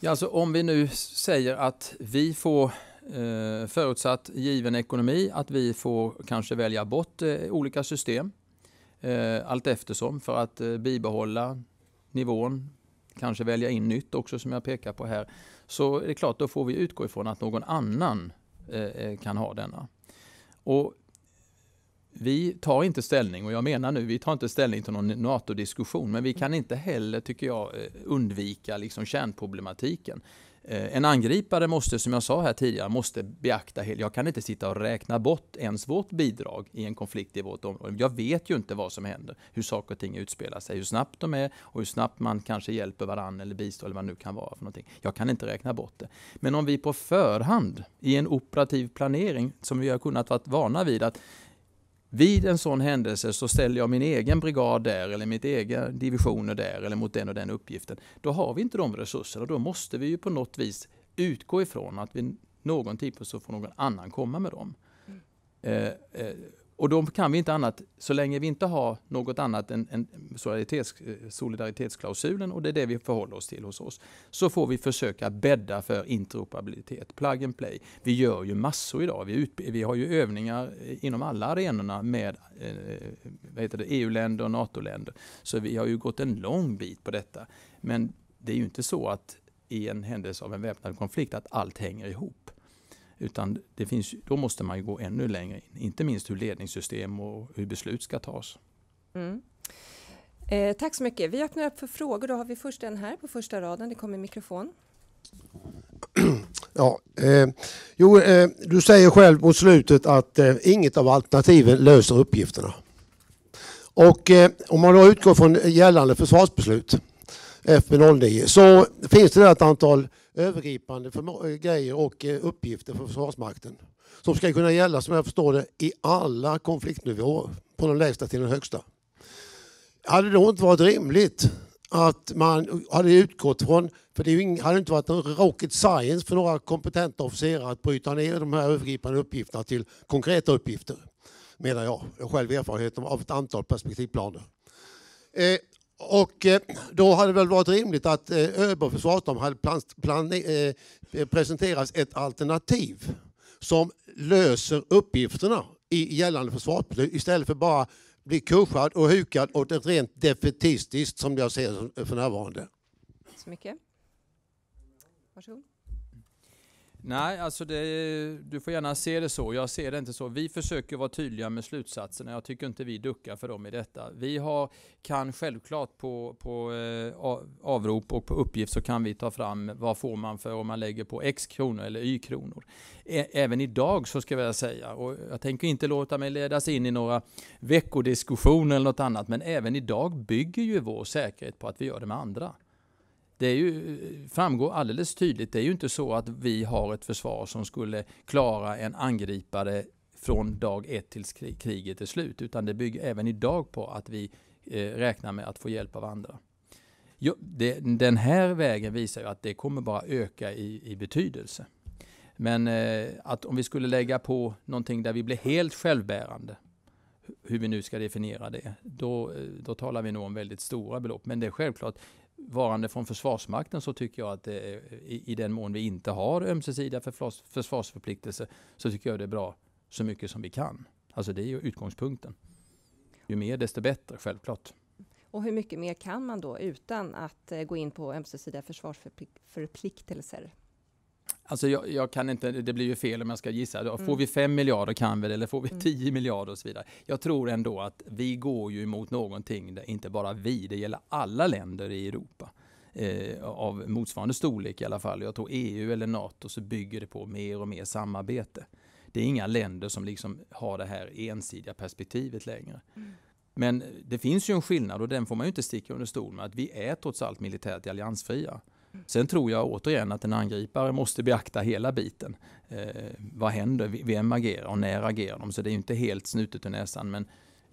Ja, alltså, om vi nu säger att vi får eh, förutsatt given ekonomi att vi får kanske välja bort eh, olika system eh, allt eftersom för att eh, bibehålla nivån, kanske välja in nytt också som jag pekar på här. Så är det klart, då får vi utgå ifrån att någon annan eh, eh, kan ha denna. Och vi tar inte ställning, och jag menar nu, vi tar inte ställning till någon NATO-diskussion, men vi kan inte heller, tycker jag, eh, undvika liksom kärnproblematiken. Eh, en angripare måste, som jag sa här tidigare, måste beakta, jag kan inte sitta och räkna bort ens vårt bidrag i en konflikt i vårt område. Jag vet ju inte vad som händer, hur saker och ting utspelar sig, hur snabbt de är och hur snabbt man kanske hjälper varandra eller bistår eller vad det nu kan vara för någonting. Jag kan inte räkna bort det. Men om vi på förhand i en operativ planering, som vi har kunnat vara vana vid, att vid en sån händelse så ställer jag min egen brigad där eller mitt egna divisioner där eller mot den och den uppgiften. Då har vi inte de resurserna och då måste vi ju på något vis utgå ifrån att vid någon tidpunkt så får någon annan komma med dem. Mm. Eh, eh, och då kan vi inte annat, så länge vi inte har något annat än, än solidaritets, eh, solidaritetsklausulen, och det är det vi förhåller oss till hos oss, så får vi försöka bädda för interoperabilitet, plug and play. Vi gör ju massor idag. Vi, ut, vi har ju övningar eh, inom alla arenorna med eh, EU-länder e och NATO-länder. Så vi har ju gått en lång bit på detta. Men det är ju inte så att i en händelse av en väpnad konflikt att allt hänger ihop. Utan det finns, då måste man gå ännu längre in, inte minst hur ledningssystem och hur beslut ska tas. Mm. Eh, tack så mycket. Vi öppnar upp för frågor. Då har vi först en här på första raden. Det kommer mikrofon. Ja, eh, jo, eh, du säger själv mot slutet att eh, inget av alternativen löser uppgifterna. Och eh, om man då utgår från gällande försvarsbeslut FB09 så finns det ett antal övergripande eh, grejer och eh, uppgifter för Försvarsmakten som ska kunna gälla, som jag förstår det, i alla konfliktnivåer, från den lägsta till den högsta. Hade det då inte varit rimligt att man hade utgått från, för det hade inte varit en rocket science för några kompetenta officerare att bryta ner de här övergripande uppgifterna till konkreta uppgifter, menar jag. Jag har själv erfarenhet av ett antal perspektivplaner. Eh, och eh, då hade det väl varit rimligt att ÖB och försvarsstaben hade plan, plan, eh, presenterats ett alternativ som löser uppgifterna i gällande försvarsbeslut istället för bara bli kuschad och hukad åt ett rent defetistiskt som jag ser för närvarande. Tack Så mycket. Varsågod. Nej, alltså det, du får gärna se det så. Jag ser det inte så. Vi försöker vara tydliga med slutsatserna. Jag tycker inte vi duckar för dem i detta. Vi har, kan självklart på, på eh, avrop och på uppgift så kan vi ta fram vad får man för om man lägger på X kronor eller Y kronor. även idag så ska jag säga, och jag tänker inte låta mig ledas in i några veckodiskussioner eller något annat, men även idag bygger ju vår säkerhet på att vi gör det med andra det är ju, eh, framgår alldeles tydligt, det är ju inte så att vi har ett försvar som skulle klara en angripare från dag ett tills kriget är slut, utan det bygger även idag på att vi eh, räknar med att få hjälp av andra. Jo, det, den här vägen visar ju att det kommer bara öka i, i betydelse. Men eh, att om vi skulle lägga på någonting där vi blir helt självbärande, hur vi nu ska definiera det, då, eh, då talar vi nog om väldigt stora belopp. Men det är självklart, varande från Försvarsmakten så tycker jag att det är, i, i den mån vi inte har ömsesidiga försvars, försvarsförpliktelser så tycker jag det är bra så mycket som vi kan. Alltså det är ju utgångspunkten. Ju mer desto bättre, självklart. Och hur mycket mer kan man då utan att eh, gå in på ömsesidiga försvarsförpliktelser? Alltså jag, jag, kan inte, det blir ju fel om jag ska gissa. Får mm. vi 5 miljarder kan vi det, eller får vi 10 mm. miljarder och så vidare. Jag tror ändå att vi går ju mot någonting, där inte bara vi, det gäller alla länder i Europa. Eh, av motsvarande storlek i alla fall. Jag tror EU eller NATO så bygger det på mer och mer samarbete. Det är inga länder som liksom har det här ensidiga perspektivet längre. Mm. Men det finns ju en skillnad och den får man ju inte sticka under stol med att vi är trots allt militärt alliansfria. Sen tror jag återigen att en angripare måste beakta hela biten. Eh, vad händer? Vem agerar och när agerar de? Så det är inte helt snutet ur näsan. Men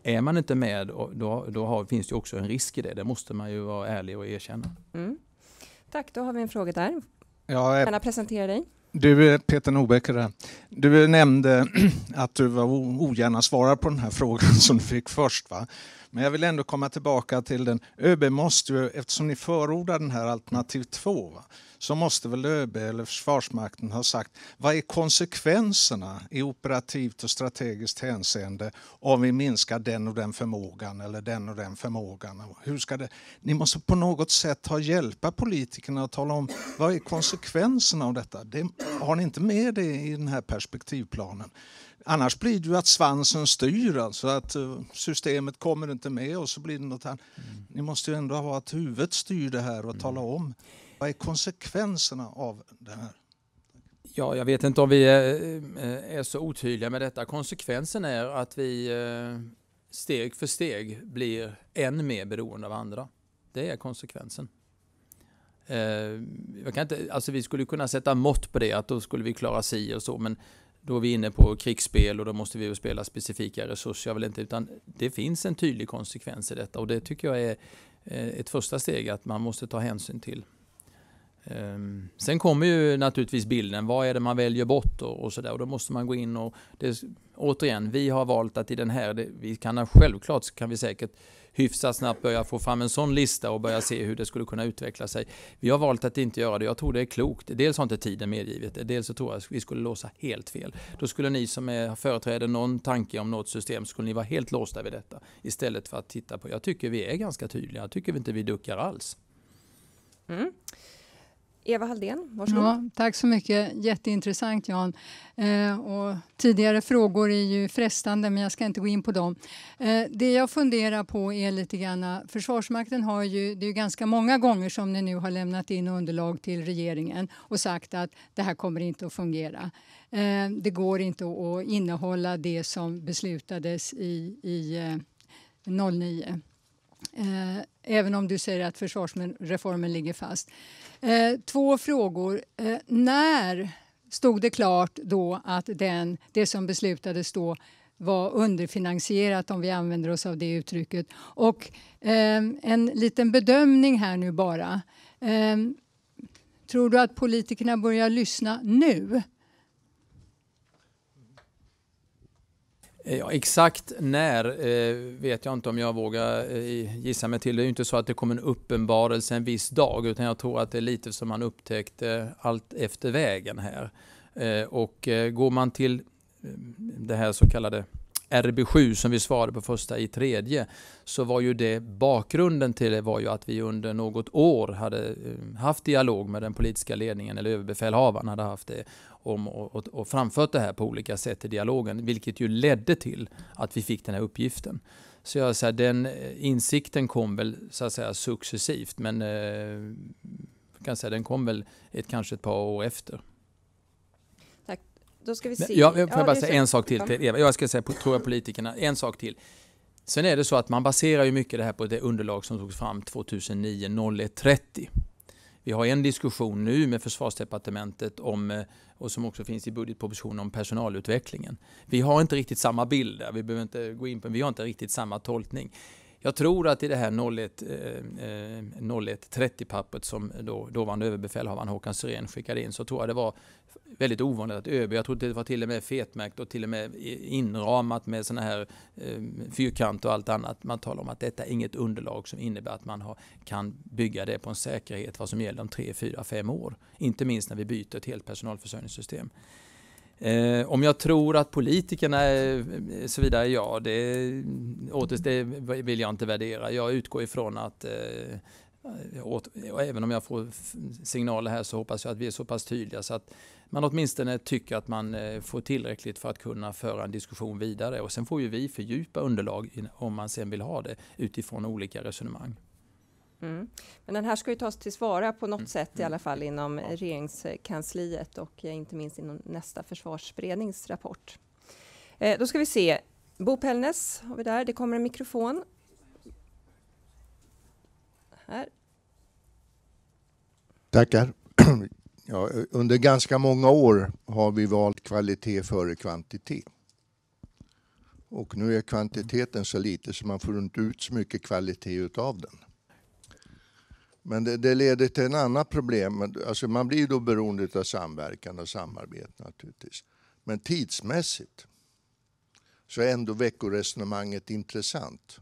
är man inte med då, då har, finns det också en risk i det. Det måste man ju vara ärlig och erkänna. Mm. Tack, då har vi en fråga där. Ja, eh, Gärna presentera dig. Du, eh, Peter Nobäckare, du eh, nämnde att du var ogärna svarar på den här frågan som du fick först. Va? Men jag vill ändå komma tillbaka till den. ÖB måste ju, eftersom ni förordar den här alternativ 2, så måste väl ÖB eller Försvarsmakten ha sagt vad är konsekvenserna i operativt och strategiskt hänseende om vi minskar den och den förmågan eller den och den förmågan. Hur ska det? Ni måste på något sätt ha hjälpa politikerna att tala om vad är konsekvenserna av detta. Det, har ni inte med det i den här perspektivplanen? Annars blir det ju att svansen styr, alltså att eh, systemet kommer inte med och så blir det något annat. Mm. Ni måste ju ändå ha att huvudet styr det här och mm. tala om vad är konsekvenserna av det här? Ja, jag vet inte om vi är, eh, så otydliga med detta. Konsekvensen är att vi eh, steg för steg blir än mer beroende av andra. Det är konsekvensen. Jag kan inte, alltså vi skulle kunna sätta mått på det, att då skulle vi klara si och så, men då är vi inne på krigsspel och då måste vi spela specifika resurser. Jag vill inte, utan det finns en tydlig konsekvens i detta och det tycker jag är eh, ett första steg att man måste ta hänsyn till. Ehm, sen kommer ju naturligtvis bilden, vad är det man väljer bort och, och sådär. Och då måste man gå in och det, återigen, vi har valt att i den här, det, vi kan självklart kan vi säkert hyfsat snabbt börja få fram en sån lista och börja se hur det skulle kunna utveckla sig. Vi har valt att inte göra det. Jag tror det är klokt. Dels har inte tiden medgivit det. Dels så tror jag att vi skulle låsa helt fel. Då skulle ni som är, företräder någon tanke om något system skulle ni vara helt låsta vid detta istället för att titta på. Jag tycker vi är ganska tydliga. Jag tycker vi inte vi duckar alls. Mm. Eva Halldén, varsågod. Ja, tack så mycket. Jätteintressant, Jan. Eh, och tidigare frågor är ju frestande, men jag ska inte gå in på dem. Eh, det jag funderar på är lite grann... Försvarsmakten har ju... Det är ju ganska många gånger som ni nu har lämnat in underlag till regeringen och sagt att det här kommer inte att fungera. Eh, det går inte att innehålla det som beslutades i, i 09. Eh, Eh, även om du säger att försvarsreformen ligger fast. Eh, två frågor. Eh, när stod det klart då att den, det som beslutades då var underfinansierat om vi använder oss av det uttrycket. Och eh, en liten bedömning här nu bara. Eh, tror du att politikerna börjar lyssna nu? Eh, ja, exakt när eh, vet jag inte om jag vågar eh, gissa mig till. Det är ju inte så att det kom en uppenbarelse en viss dag utan jag tror att det är lite som man upptäckte allt efter vägen här. Eh, och eh, går man till eh, det här så kallade RB7 som vi svarade på första i tredje så var ju det bakgrunden till det var ju att vi under något år hade eh, haft dialog med den politiska ledningen eller överbefälhavaren hade haft det om och, och, och framfört det här på olika sätt i dialogen vilket ju ledde till att vi fick den här uppgiften. Så jag säger den eh, insikten kom väl så att säga successivt men eh, kan säga, den kom väl ett, kanske ett par år efter då ska vi se. Ja, får jag ja, bara säga en sak till, till Eva? Jag ska säga, tror jag politikerna, en sak till. Sen är det så att man baserar ju mycket det här på det underlag som togs fram 2009 01 30 Vi har en diskussion nu med försvarsdepartementet om, eh, och som också finns i budgetpropositionen om personalutvecklingen. Vi har inte riktigt samma bild där. Vi, behöver inte gå in på, vi har inte riktigt samma tolkning. Jag tror att i det här 01-30-pappret eh, eh, som då, dåvarande överbefälhavaren Håkan Syrén skickade in så tror jag det var väldigt ovanligt att ÖB, jag tror det var till och med fetmärkt och till och med inramat med sådana här eh, fyrkant och allt annat. Man talar om att detta är inget underlag som innebär att man har, kan bygga det på en säkerhet vad som gäller om 3, 4, 5 år. Inte minst när vi byter ett helt personalförsörjningssystem. Eh, om jag tror att politikerna är eh, så vidare, ja, det, åter, det vill jag inte värdera. Jag utgår ifrån att eh, eh åt, även om jag får signaler här så hoppas jag att vi är så pass tydliga så att man åtminstone tycker att man eh, får tillräckligt för att kunna föra en diskussion vidare. Och sen får ju vi fördjupa underlag om man sen vill ha det utifrån olika resonemang. Mm. Men den här ska ju tas tillvara på något mm. sätt i mm. alla fall inom ja. regeringskansliet och eh, inte minst inom nästa försvarsberednings rapport. Eh, då ska vi se. Bo Pellnäs har vi där. Det kommer en mikrofon. Här. Tackar. Ja, under ganska många år har vi valt kvalitet före kvantitet. Och nu är kvantiteten så lite så man får inte ut så mycket kvalitet av den. Men det, det leder till en annan problem. Alltså man blir då beroende av samverkan och samarbete naturligtvis. Men tidsmässigt så är ändå veckoresonemanget intressant.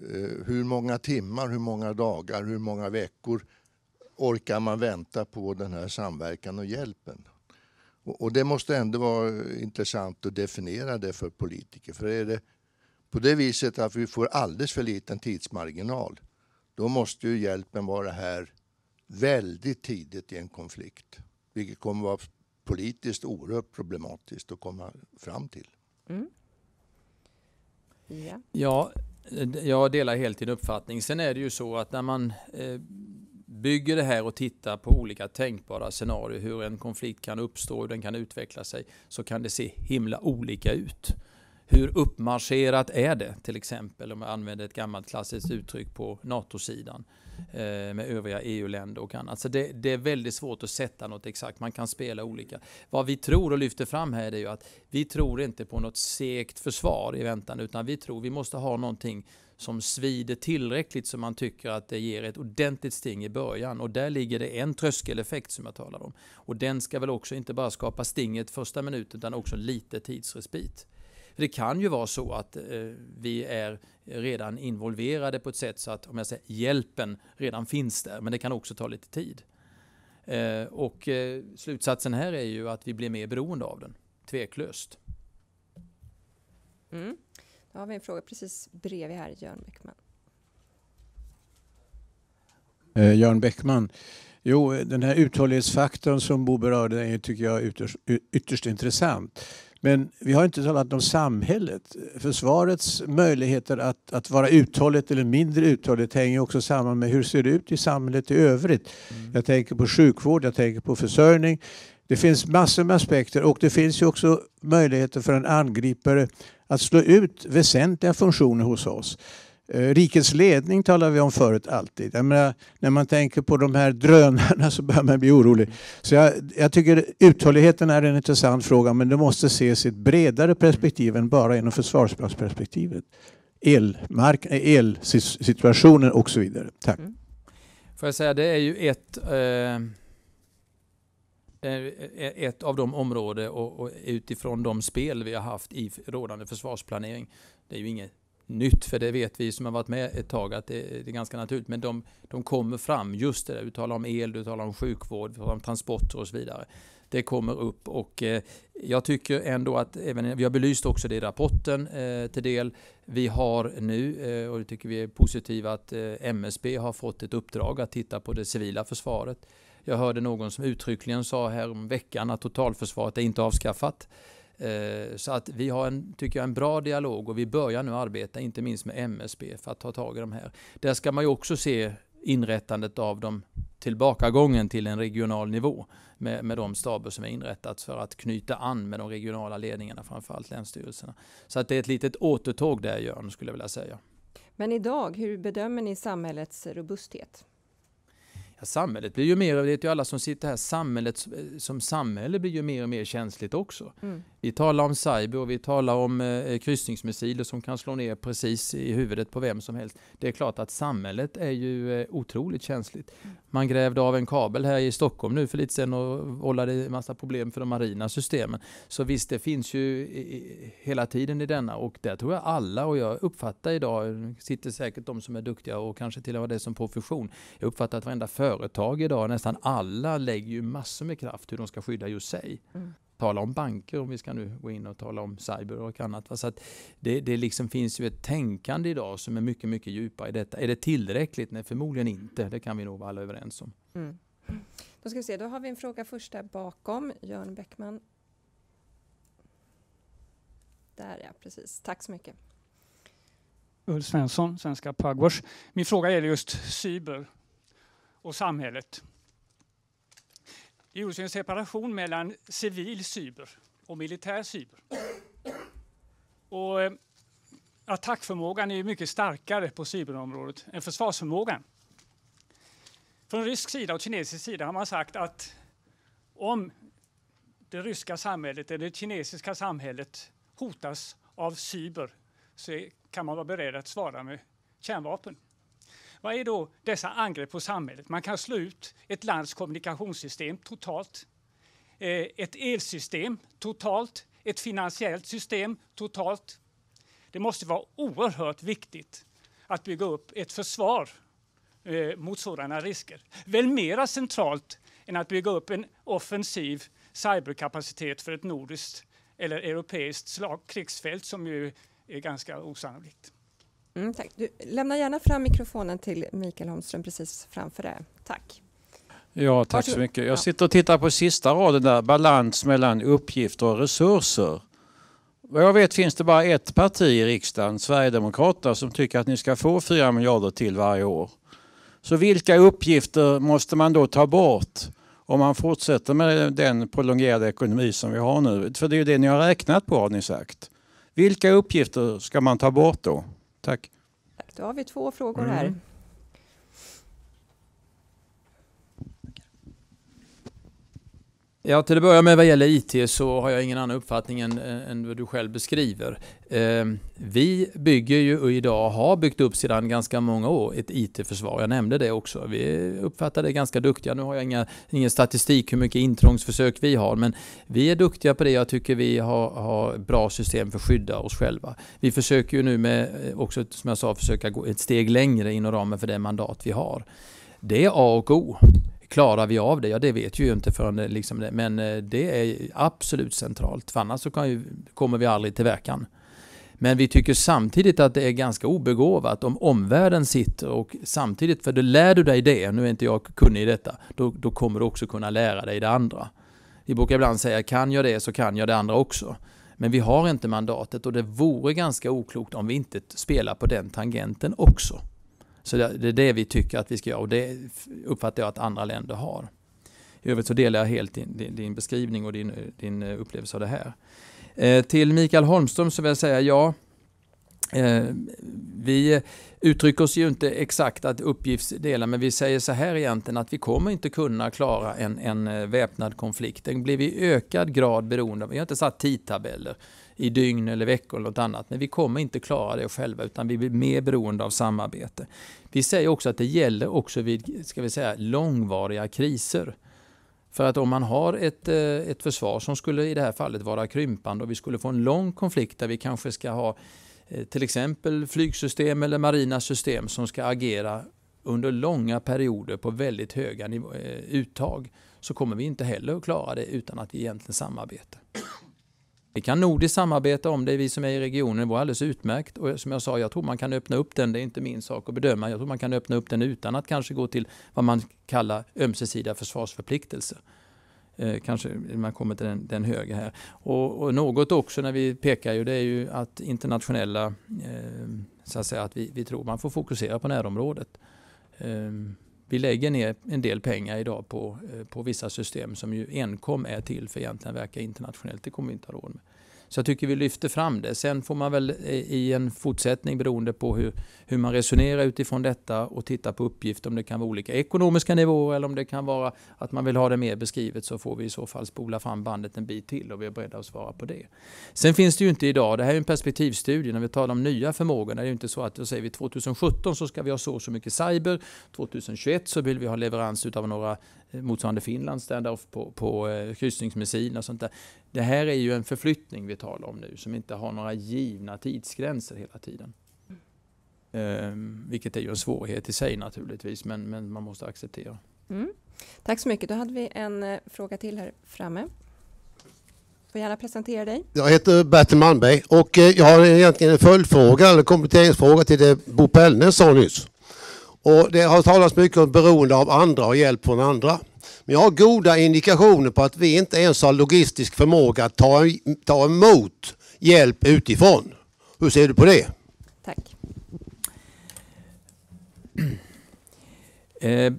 Eh, hur många timmar, hur många dagar, hur många veckor orkar man vänta på den här samverkan och hjälpen? Och det måste ändå vara intressant att definiera det för politiker. För är det på det viset att vi får alldeles för liten tidsmarginal då måste ju hjälpen vara här väldigt tidigt i en konflikt. Vilket kommer vara politiskt oerhört problematiskt att komma fram till. Mm. Ja. ja, jag delar helt din uppfattning. Sen är det ju så att när man eh, bygger det här och tittar på olika tänkbara scenarier, hur en konflikt kan uppstå, hur den kan utveckla sig, så kan det se himla olika ut. Hur uppmarscherat är det till exempel, om jag använder ett gammalt klassiskt uttryck på NATO-sidan eh, med övriga EU-länder och annat. Så alltså, det, det, är väldigt svårt att sätta något exakt, man kan spela olika. Vad vi tror och lyfter fram här är ju att vi tror inte på något segt försvar i väntan, utan vi tror vi måste ha någonting som svider tillräckligt så man tycker att det ger ett ordentligt sting i början. Och där ligger det en tröskeleffekt som jag talar om. Och den ska väl också inte bara skapa stinget första minuten utan också lite tidsrespit. För det kan ju vara så att eh, vi är redan involverade på ett sätt så att om jag säger, hjälpen redan finns där, men det kan också ta lite tid. Eh, och eh, slutsatsen här är ju att vi blir mer beroende av den, tveklöst. Mm. Då har vi en fråga precis bredvid här, Jörn Bäckman. Eh, Jörn Bäckman. Jo, den här uthållighetsfaktorn som Bo berörde är, tycker jag ytterst, ytterst intressant. Men vi har inte talat om samhället. Försvarets möjligheter att, att vara uthålligt eller mindre uthålligt hänger också samman med hur det ser ut i samhället i övrigt. Mm. Jag tänker på sjukvård, jag tänker på försörjning. Det finns massor med aspekter och det finns ju också möjligheter för en angripare att slå ut väsentliga funktioner hos oss. Eh, rikets ledning talar vi om förut alltid. Menar, när man tänker på de här drönarna så börjar man bli orolig. Så jag, jag, tycker uthålligheten är en intressant fråga men det måste ses i ett bredare perspektiv än bara inom försvarsmaktsperspektivet. Elmark eh, elsituationen och så vidare. Tack. Mm. Får jag säga, det är ju ett, eh, eh ett av de områden och, och utifrån de spel vi har haft i rådande försvarsplanering. Det är ju inget nytt, för det vet vi som har varit med ett tag att det, det är ganska naturligt. Men de, de kommer fram, just det där, du talar om el, du talar om sjukvård, du talar om transporter och så vidare. Det kommer upp och eh, jag tycker ändå att, även, vi har belyst också det i rapporten eh, till del. Vi har nu, eh, och det tycker vi är positiva, att eh, MSB har fått ett uppdrag att titta på det civila försvaret. Jag hörde någon som uttryckligen sa här om veckan att totalförsvaret är inte avskaffat. Eh, så att vi har en, tycker jag, en bra dialog och vi börjar nu arbeta, inte minst med MSB, för att ta tag i de här. Där ska man ju också se inrättandet av de tillbakagången till en regional nivå med, med de staber som är inrättats för att knyta an med de regionala ledningarna, framförallt länsstyrelserna. Så att det är ett litet återtåg där, Jörn, skulle jag vilja säga. Men idag, hur bedömer ni samhällets robusthet? samhället blir ju mer, det vet ju alla som sitter här, samhället eh, som samhälle blir ju mer och mer känsligt också. Mm. Vi talar om cyber och vi talar om eh, kryssningsmissiler som kan slå ner precis i huvudet på vem som helst. Det är klart att samhället är ju eh, otroligt känsligt. Mm. Man grävde av en kabel här i Stockholm nu för lite sedan och vållade en massa problem för de marina systemen. Så visst, det finns ju i, hela tiden i denna och där tror jag alla och jag uppfattar idag, sitter säkert de som är duktiga och kanske till och med det som profession, jag uppfattar att varenda företag företag idag, nästan alla lägger ju massor med kraft hur de ska skydda just sig. Mm. Tala om banker om vi ska nu gå in och tala om cyber och annat. Så det det liksom finns ju ett tänkande idag som är mycket, mycket djupare i detta. Är det tillräckligt? Nej, förmodligen inte. Det kan vi nog vara alla överens om. Mm. Då ska vi se, då har vi en fråga först där bakom, Jörn Bäckman. Där ja, precis. Tack så mycket. Ulf Svensson, Svenska Pugwash. Min fråga gäller just cyber och samhället. Det gjordes en separation mellan civil cyber och militär cyber. Och eh, attackförmågan är mycket starkare på cyberområdet än försvarsförmågan. Från rysk sida och kinesisk sida har man sagt att om det ryska samhället eller det kinesiska samhället hotas av cyber så kan man vara beredd att svara med kärnvapen. Vad är då dessa angrepp på samhället? Man kan slå ut ett lands kommunikationssystem totalt, eh, ett elsystem totalt, ett finansiellt system totalt. Det måste vara oerhört viktigt att bygga upp ett försvar eh, mot sådana risker. Väl mera centralt än att bygga upp en offensiv cyberkapacitet för ett nordiskt eller europeiskt slag, krigsfält som ju är ganska osannolikt. Mm, tack. Du, lämna gärna fram mikrofonen till Mikael Holmström precis framför dig. Tack. Ja, tack Varsågod. så mycket. Jag sitter och tittar på sista raden där, balans mellan uppgifter och resurser. Vad jag vet finns det bara ett parti i riksdagen, Sverigedemokraterna, som tycker att ni ska få 4 miljarder till varje år. Så vilka uppgifter måste man då ta bort om man fortsätter med den prolongerade ekonomi som vi har nu? För det är ju det ni har räknat på har ni sagt. Vilka uppgifter ska man ta bort då? Tack. Då har vi två frågor här. Mm. Ja, till att börja med vad gäller IT så har jag ingen annan uppfattning än, än vad du själv beskriver. Eh, vi bygger ju idag, har byggt upp sedan ganska många år, ett IT-försvar. Jag nämnde det också. Vi uppfattar det ganska duktiga. Nu har jag inga, ingen statistik hur mycket intrångsförsök vi har, men vi är duktiga på det. Jag tycker vi har, har bra system för att skydda oss själva. Vi försöker ju nu med, eh, också som jag sa, försöka gå ett steg längre inom ramen för det mandat vi har. Det är A och O. Klarar vi av det? Ja, det vet ju inte förrän det eh, liksom, det. men eh, det är absolut centralt. För annars så ju, kommer vi aldrig till verkan. Men vi tycker samtidigt att det är ganska obegåvat om omvärlden sitter och samtidigt, för då lär du dig det, nu är inte jag kunnig i detta, då, då kommer du också kunna lära dig det andra. Vi brukar ibland säga, kan jag det så kan jag det andra också. Men vi har inte mandatet och det vore ganska oklokt om vi inte spelar på den tangenten också. Så det är det vi tycker att vi ska göra och det uppfattar jag att andra länder har. I övrigt så delar jag helt din, din, din beskrivning och din, din upplevelse av det här. Eh, till Mikael Holmström så vill jag säga ja, Eh, vi uttrycker oss ju inte exakt att uppgiftsdela, men vi säger så här egentligen att vi kommer inte kunna klara en, en eh, väpnad konflikt. Den blir vi i ökad grad beroende av, vi har inte satt tidtabeller i dygn eller veckor eller något annat, men vi kommer inte klara det själva utan vi blir mer beroende av samarbete. Vi säger också att det gäller också vid ska vi säga, långvariga kriser. För att om man har ett, eh, ett försvar som skulle i det här fallet vara krympande och vi skulle få en lång konflikt där vi kanske ska ha Eh, till exempel flygsystem eller marina system som ska agera under långa perioder på väldigt höga nivå, eh, uttag så kommer vi inte heller att klara det utan att vi egentligen samarbetar. Vi kan nordiskt samarbeta om det, vi som är i regionen, det var alldeles utmärkt. Och som jag sa, jag tror man kan öppna upp den, det är inte min sak att bedöma, jag tror man kan öppna upp den utan att kanske gå till vad man kallar ömsesidiga försvarsförpliktelser. Eh, kanske man kommer till den, den höga här. Och, och, något också när vi pekar ju det är ju att internationella, eh, så att säga att vi, vi tror man får fokusera på närområdet. Eh, vi lägger ner en del pengar idag på, eh, på vissa system som ju enkom är till för egentligen verka internationellt. Det kommer vi inte ha råd med. Så jag tycker vi lyfter fram det. Sen får man väl eh, i en fortsättning beroende på hur, hur man resonerar utifrån detta och titta på uppgifter om det kan vara olika ekonomiska nivåer eller om det kan vara att man vill ha det mer beskrivet så får vi i så fall spola fram bandet en bit till och vi är beredda att svara på det. Sen finns det ju inte idag, det här är en perspektivstudie när vi talar om nya förmågor. Det är ju inte så att då säger vi 2017 så ska vi ha så och så mycket cyber, 2021 så vill vi ha leverans utav några motsvarande Finland stand-off på, på eh, kryssningsmissil och sånt där. Det här är ju en förflyttning vi talar om nu som inte har några givna tidsgränser hela tiden. Um, vilket är ju en svårighet i sig naturligtvis, men, men man måste acceptera. Mm. Tack så mycket. Då hade vi en eh, fråga till här framme. Du får gärna presentera dig. Jag heter Bertil Malmberg och eh, jag har egentligen en följdfråga eller kompletteringsfråga till det Bo Pellner sa nyss. Och det har talats mycket om beroende av andra och hjälp från andra. Men jag har goda indikationer på att vi inte ens har logistisk förmåga att ta, ta emot hjälp utifrån. Hur ser du på det? Tack. Eh,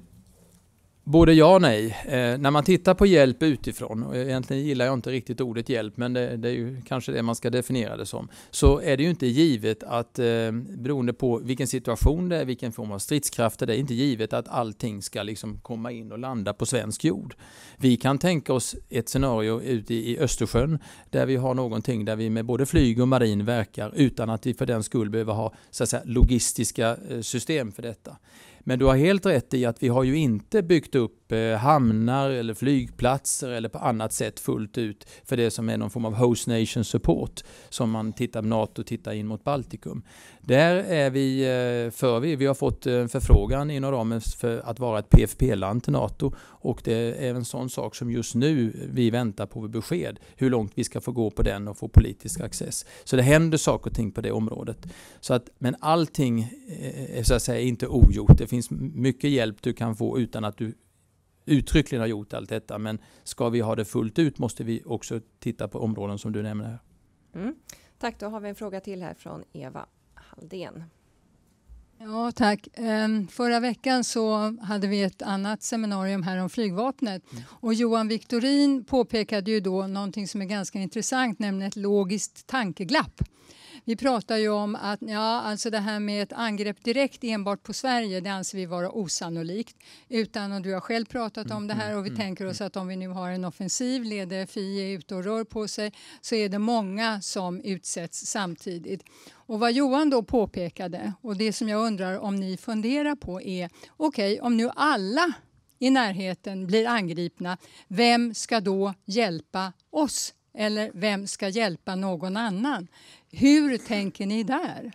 Både ja och nej. Eh, när man tittar på hjälp utifrån, och egentligen gillar jag inte riktigt ordet hjälp, men det, det är ju kanske det man ska definiera det som, så är det ju inte givet att eh, beroende på vilken situation det är, vilken form av stridskrafter det är, inte givet att allting ska liksom komma in och landa på svensk jord. Vi kan tänka oss ett scenario ute i, i Östersjön där vi har någonting där vi med både flyg och marin verkar utan att vi för den skull behöver ha så att säga, logistiska eh, system för detta. Men du har helt rätt i att vi har ju inte byggt upp Eh, hamnar eller flygplatser eller på annat sätt fullt ut för det som är någon form av host nation support som man tittar NATO tittar in mot Baltikum. Där är vi, eh, för vi, vi har fått en eh, förfrågan inom ramen för att vara ett PFP-land till NATO och det är en sån sak som just nu vi väntar på besked hur långt vi ska få gå på den och få politisk access. Så det händer saker och ting på det området. Så att, men allting är så att säga inte ogjort. Det finns mycket hjälp du kan få utan att du uttryckligen har gjort allt detta. Men ska vi ha det fullt ut måste vi också titta på områden som du nämner Mm. Tack, då har vi en fråga till här från Eva Halldén. Ja, tack. Ehm, förra veckan så hade vi ett annat seminarium här om flygvapnet. Mm. Och Johan Victorin påpekade ju då någonting som är ganska intressant, nämligen ett logiskt tankeglapp. Vi pratar ju om att ja, alltså det här med ett angrepp direkt enbart på Sverige, det anser vi vara osannolikt. Utan, och du har själv pratat om det mm, här och vi mm, tänker oss mm, att om vi nu har en offensiv, ledare FI är och rör på sig, så är det många som utsätts samtidigt. Och vad Johan då påpekade, och det som jag undrar om ni funderar på är, okej, okay, om nu alla i närheten blir angripna, vem ska då hjälpa oss? Eller vem ska hjälpa någon annan? Hur tänker ni där?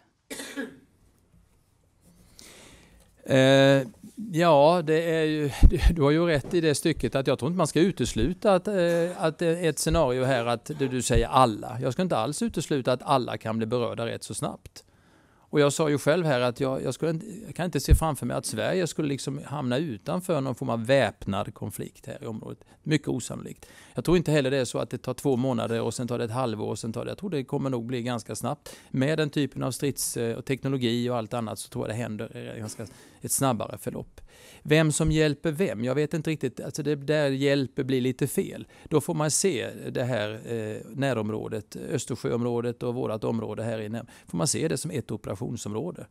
Eh, ja, det är ju, du har ju rätt i det stycket att jag tror inte man ska utesluta att, eh, att ett scenario här att du, du säger alla. Jag ska inte alls utesluta att alla kan bli berörda rätt så snabbt. Och jag sa ju själv här att jag, jag, skulle, jag kan inte se framför mig att Sverige skulle liksom hamna utanför någon form av väpnad konflikt här i området. Mycket osannolikt. Jag tror inte heller det är så att det tar två månader och sen tar det ett halvår och sen tar det. Jag tror det kommer nog bli ganska snabbt. Med den typen av stridsteknologi eh, och, och allt annat så tror jag det händer eh, ganska ett snabbare förlopp. Vem som hjälper vem, jag vet inte riktigt, alltså det där hjälper blir lite fel. Då får man se det här eh, närområdet, Östersjöområdet och vårt område här inne, får man se det som ett operationsområde.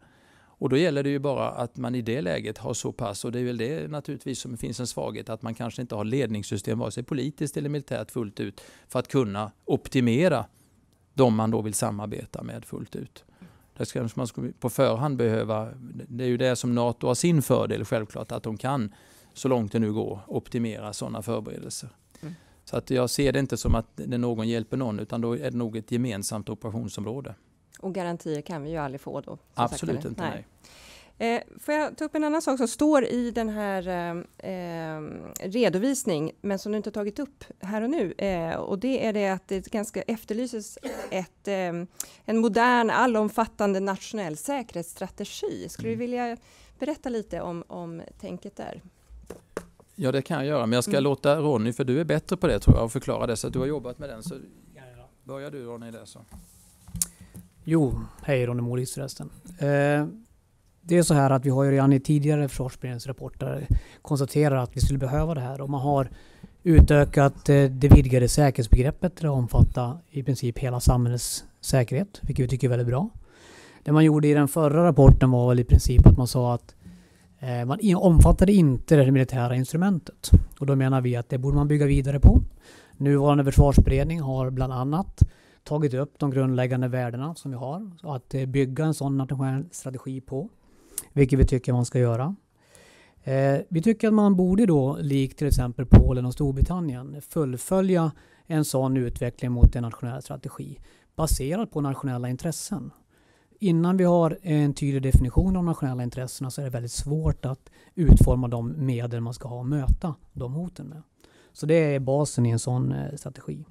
Och då gäller det ju bara att man i det läget har så pass, och det är väl det naturligtvis som finns en svaghet, att man kanske inte har ledningssystem vare sig politiskt eller militärt fullt ut för att kunna optimera de man då vill samarbeta med fullt ut. Där kanske man på förhand behöva, det är ju det som NATO har sin fördel självklart, att de kan så långt det nu går optimera sådana förberedelser. Mm. Så att jag ser det inte som att någon hjälper någon utan då är det nog ett gemensamt operationsområde. Och garantier kan vi ju aldrig få då? Absolut sagt, inte, nej. nej. Eh, får jag ta upp en annan sak som står i den här eh, eh redovisning, men som du inte tagit upp här och nu. Eh, och det är det att det ganska efterlyses ett, eh, en modern, allomfattande nationell säkerhetsstrategi. Skulle du mm. vilja berätta lite om, om tänket där? Ja, det kan jag göra, men jag ska mm. låta Ronny, för du är bättre på det tror jag, och förklara det. Så att du har jobbat med den, så börjar du Ronny där så. Jo, hej Ronny Moris förresten. Eh, det är så här att vi har ju redan i tidigare försvarsberedningsrapporter konstaterat att vi skulle behöva det här och man har utökat eh, det vidgade säkerhetsbegreppet till att omfatta i princip hela samhällets säkerhet, vilket vi tycker är väldigt bra. Det man gjorde i den förra rapporten var väl i princip att man sa att eh, man omfattade inte det militära instrumentet. Och då menar vi att det borde man bygga vidare på. Nuvarande försvarsberedning har bland annat tagit upp de grundläggande värdena som vi har. Att eh, bygga en sån nationell strategi på vilket vi tycker man ska göra. Eh, vi tycker att man borde då, likt till exempel Polen och Storbritannien, fullfölja en sån utveckling mot en nationell strategi baserad på nationella intressen. Innan vi har en tydlig definition av de nationella intressena så är det väldigt svårt att utforma de medel man ska ha att möta de hoten med. Så det är basen i en sån eh, strategi.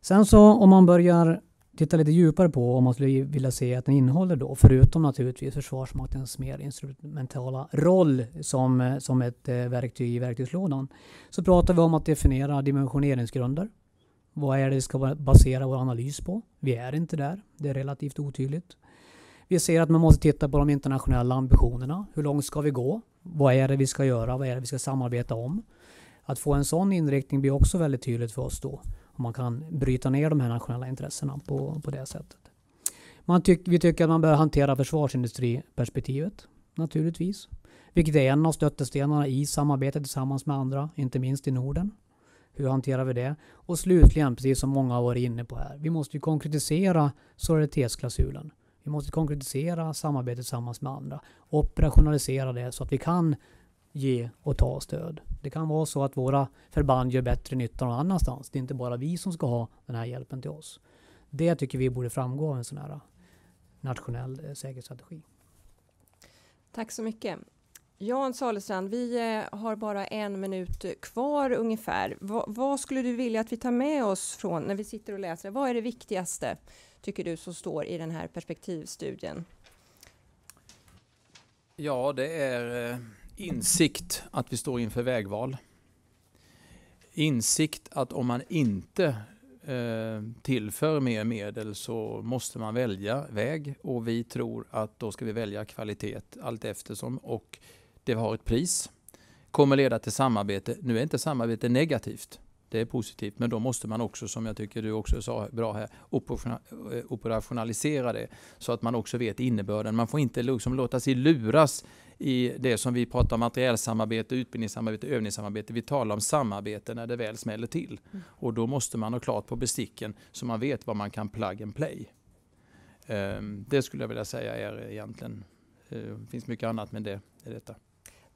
Sen så om man börjar titta lite djupare på om man skulle vilja se att den innehåller då, förutom naturligtvis Försvarsmaktens mer instrumentala roll som, som ett eh, verktyg i verktygslådan, så pratar vi om att definiera dimensioneringsgrunder. Vad är det vi ska basera vår analys på? Vi är inte där. Det är relativt otydligt. Vi ser att man måste titta på de internationella ambitionerna. Hur långt ska vi gå? Vad är det vi ska göra? Vad är det vi ska samarbeta om? Att få en sån inriktning blir också väldigt tydligt för oss då. Och man kan bryta ner de här nationella intressena på, på det sättet. Man tyck, vi tycker att man bör hantera försvarsindustriperspektivet naturligtvis. Vilket är en av stöttestenarna i samarbetet tillsammans med andra, inte minst i Norden. Hur hanterar vi det? Och slutligen, precis som många har varit inne på här, vi måste ju konkretisera solidaritetsklausulen. Vi måste konkretisera samarbetet tillsammans med andra. Operationalisera det så att vi kan ge och ta stöd. Det kan vara så att våra förband gör bättre nytta någon annanstans. Det är inte bara vi som ska ha den här hjälpen till oss. Det tycker vi borde framgå av en sån här eh, nationell eh, säkerhetsstrategi. Tack så mycket. Jan Salestrand, vi eh, har bara en minut kvar ungefär. Va, vad skulle du vilja att vi tar med oss från när vi sitter och läser? Vad är det viktigaste, tycker du, som står i den här perspektivstudien? Ja, det är Insikt att vi står inför vägval. Insikt att om man inte eh, tillför mer medel så måste man välja väg och vi tror att då ska vi välja kvalitet allt eftersom och det har ett pris. Kommer leda till samarbete. Nu är inte samarbete negativt. Det är positivt, men då måste man också, som jag tycker du också sa bra här, eh, operationalisera det så att man också vet innebörden. Man får inte liksom låta sig luras i det som vi pratar om materielsamarbete, utbildningssamarbete, övningssamarbete. Vi talar om samarbete när det väl smäller till. Mm. Och då måste man ha klart på besticken så man vet vad man kan plug and play. Ehm, det skulle jag vilja säga är egentligen, det eh, finns mycket annat men det är detta.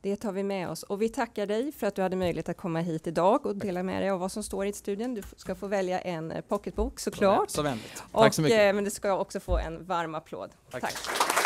Det tar vi med oss och vi tackar dig för att du hade möjlighet att komma hit idag och dela med dig av vad som står i studien. Du ska få välja en eh, pocketbok såklart. så vänligt. Tack så mycket. Och, eh, men du ska också få en varm applåd. Tack. Tack.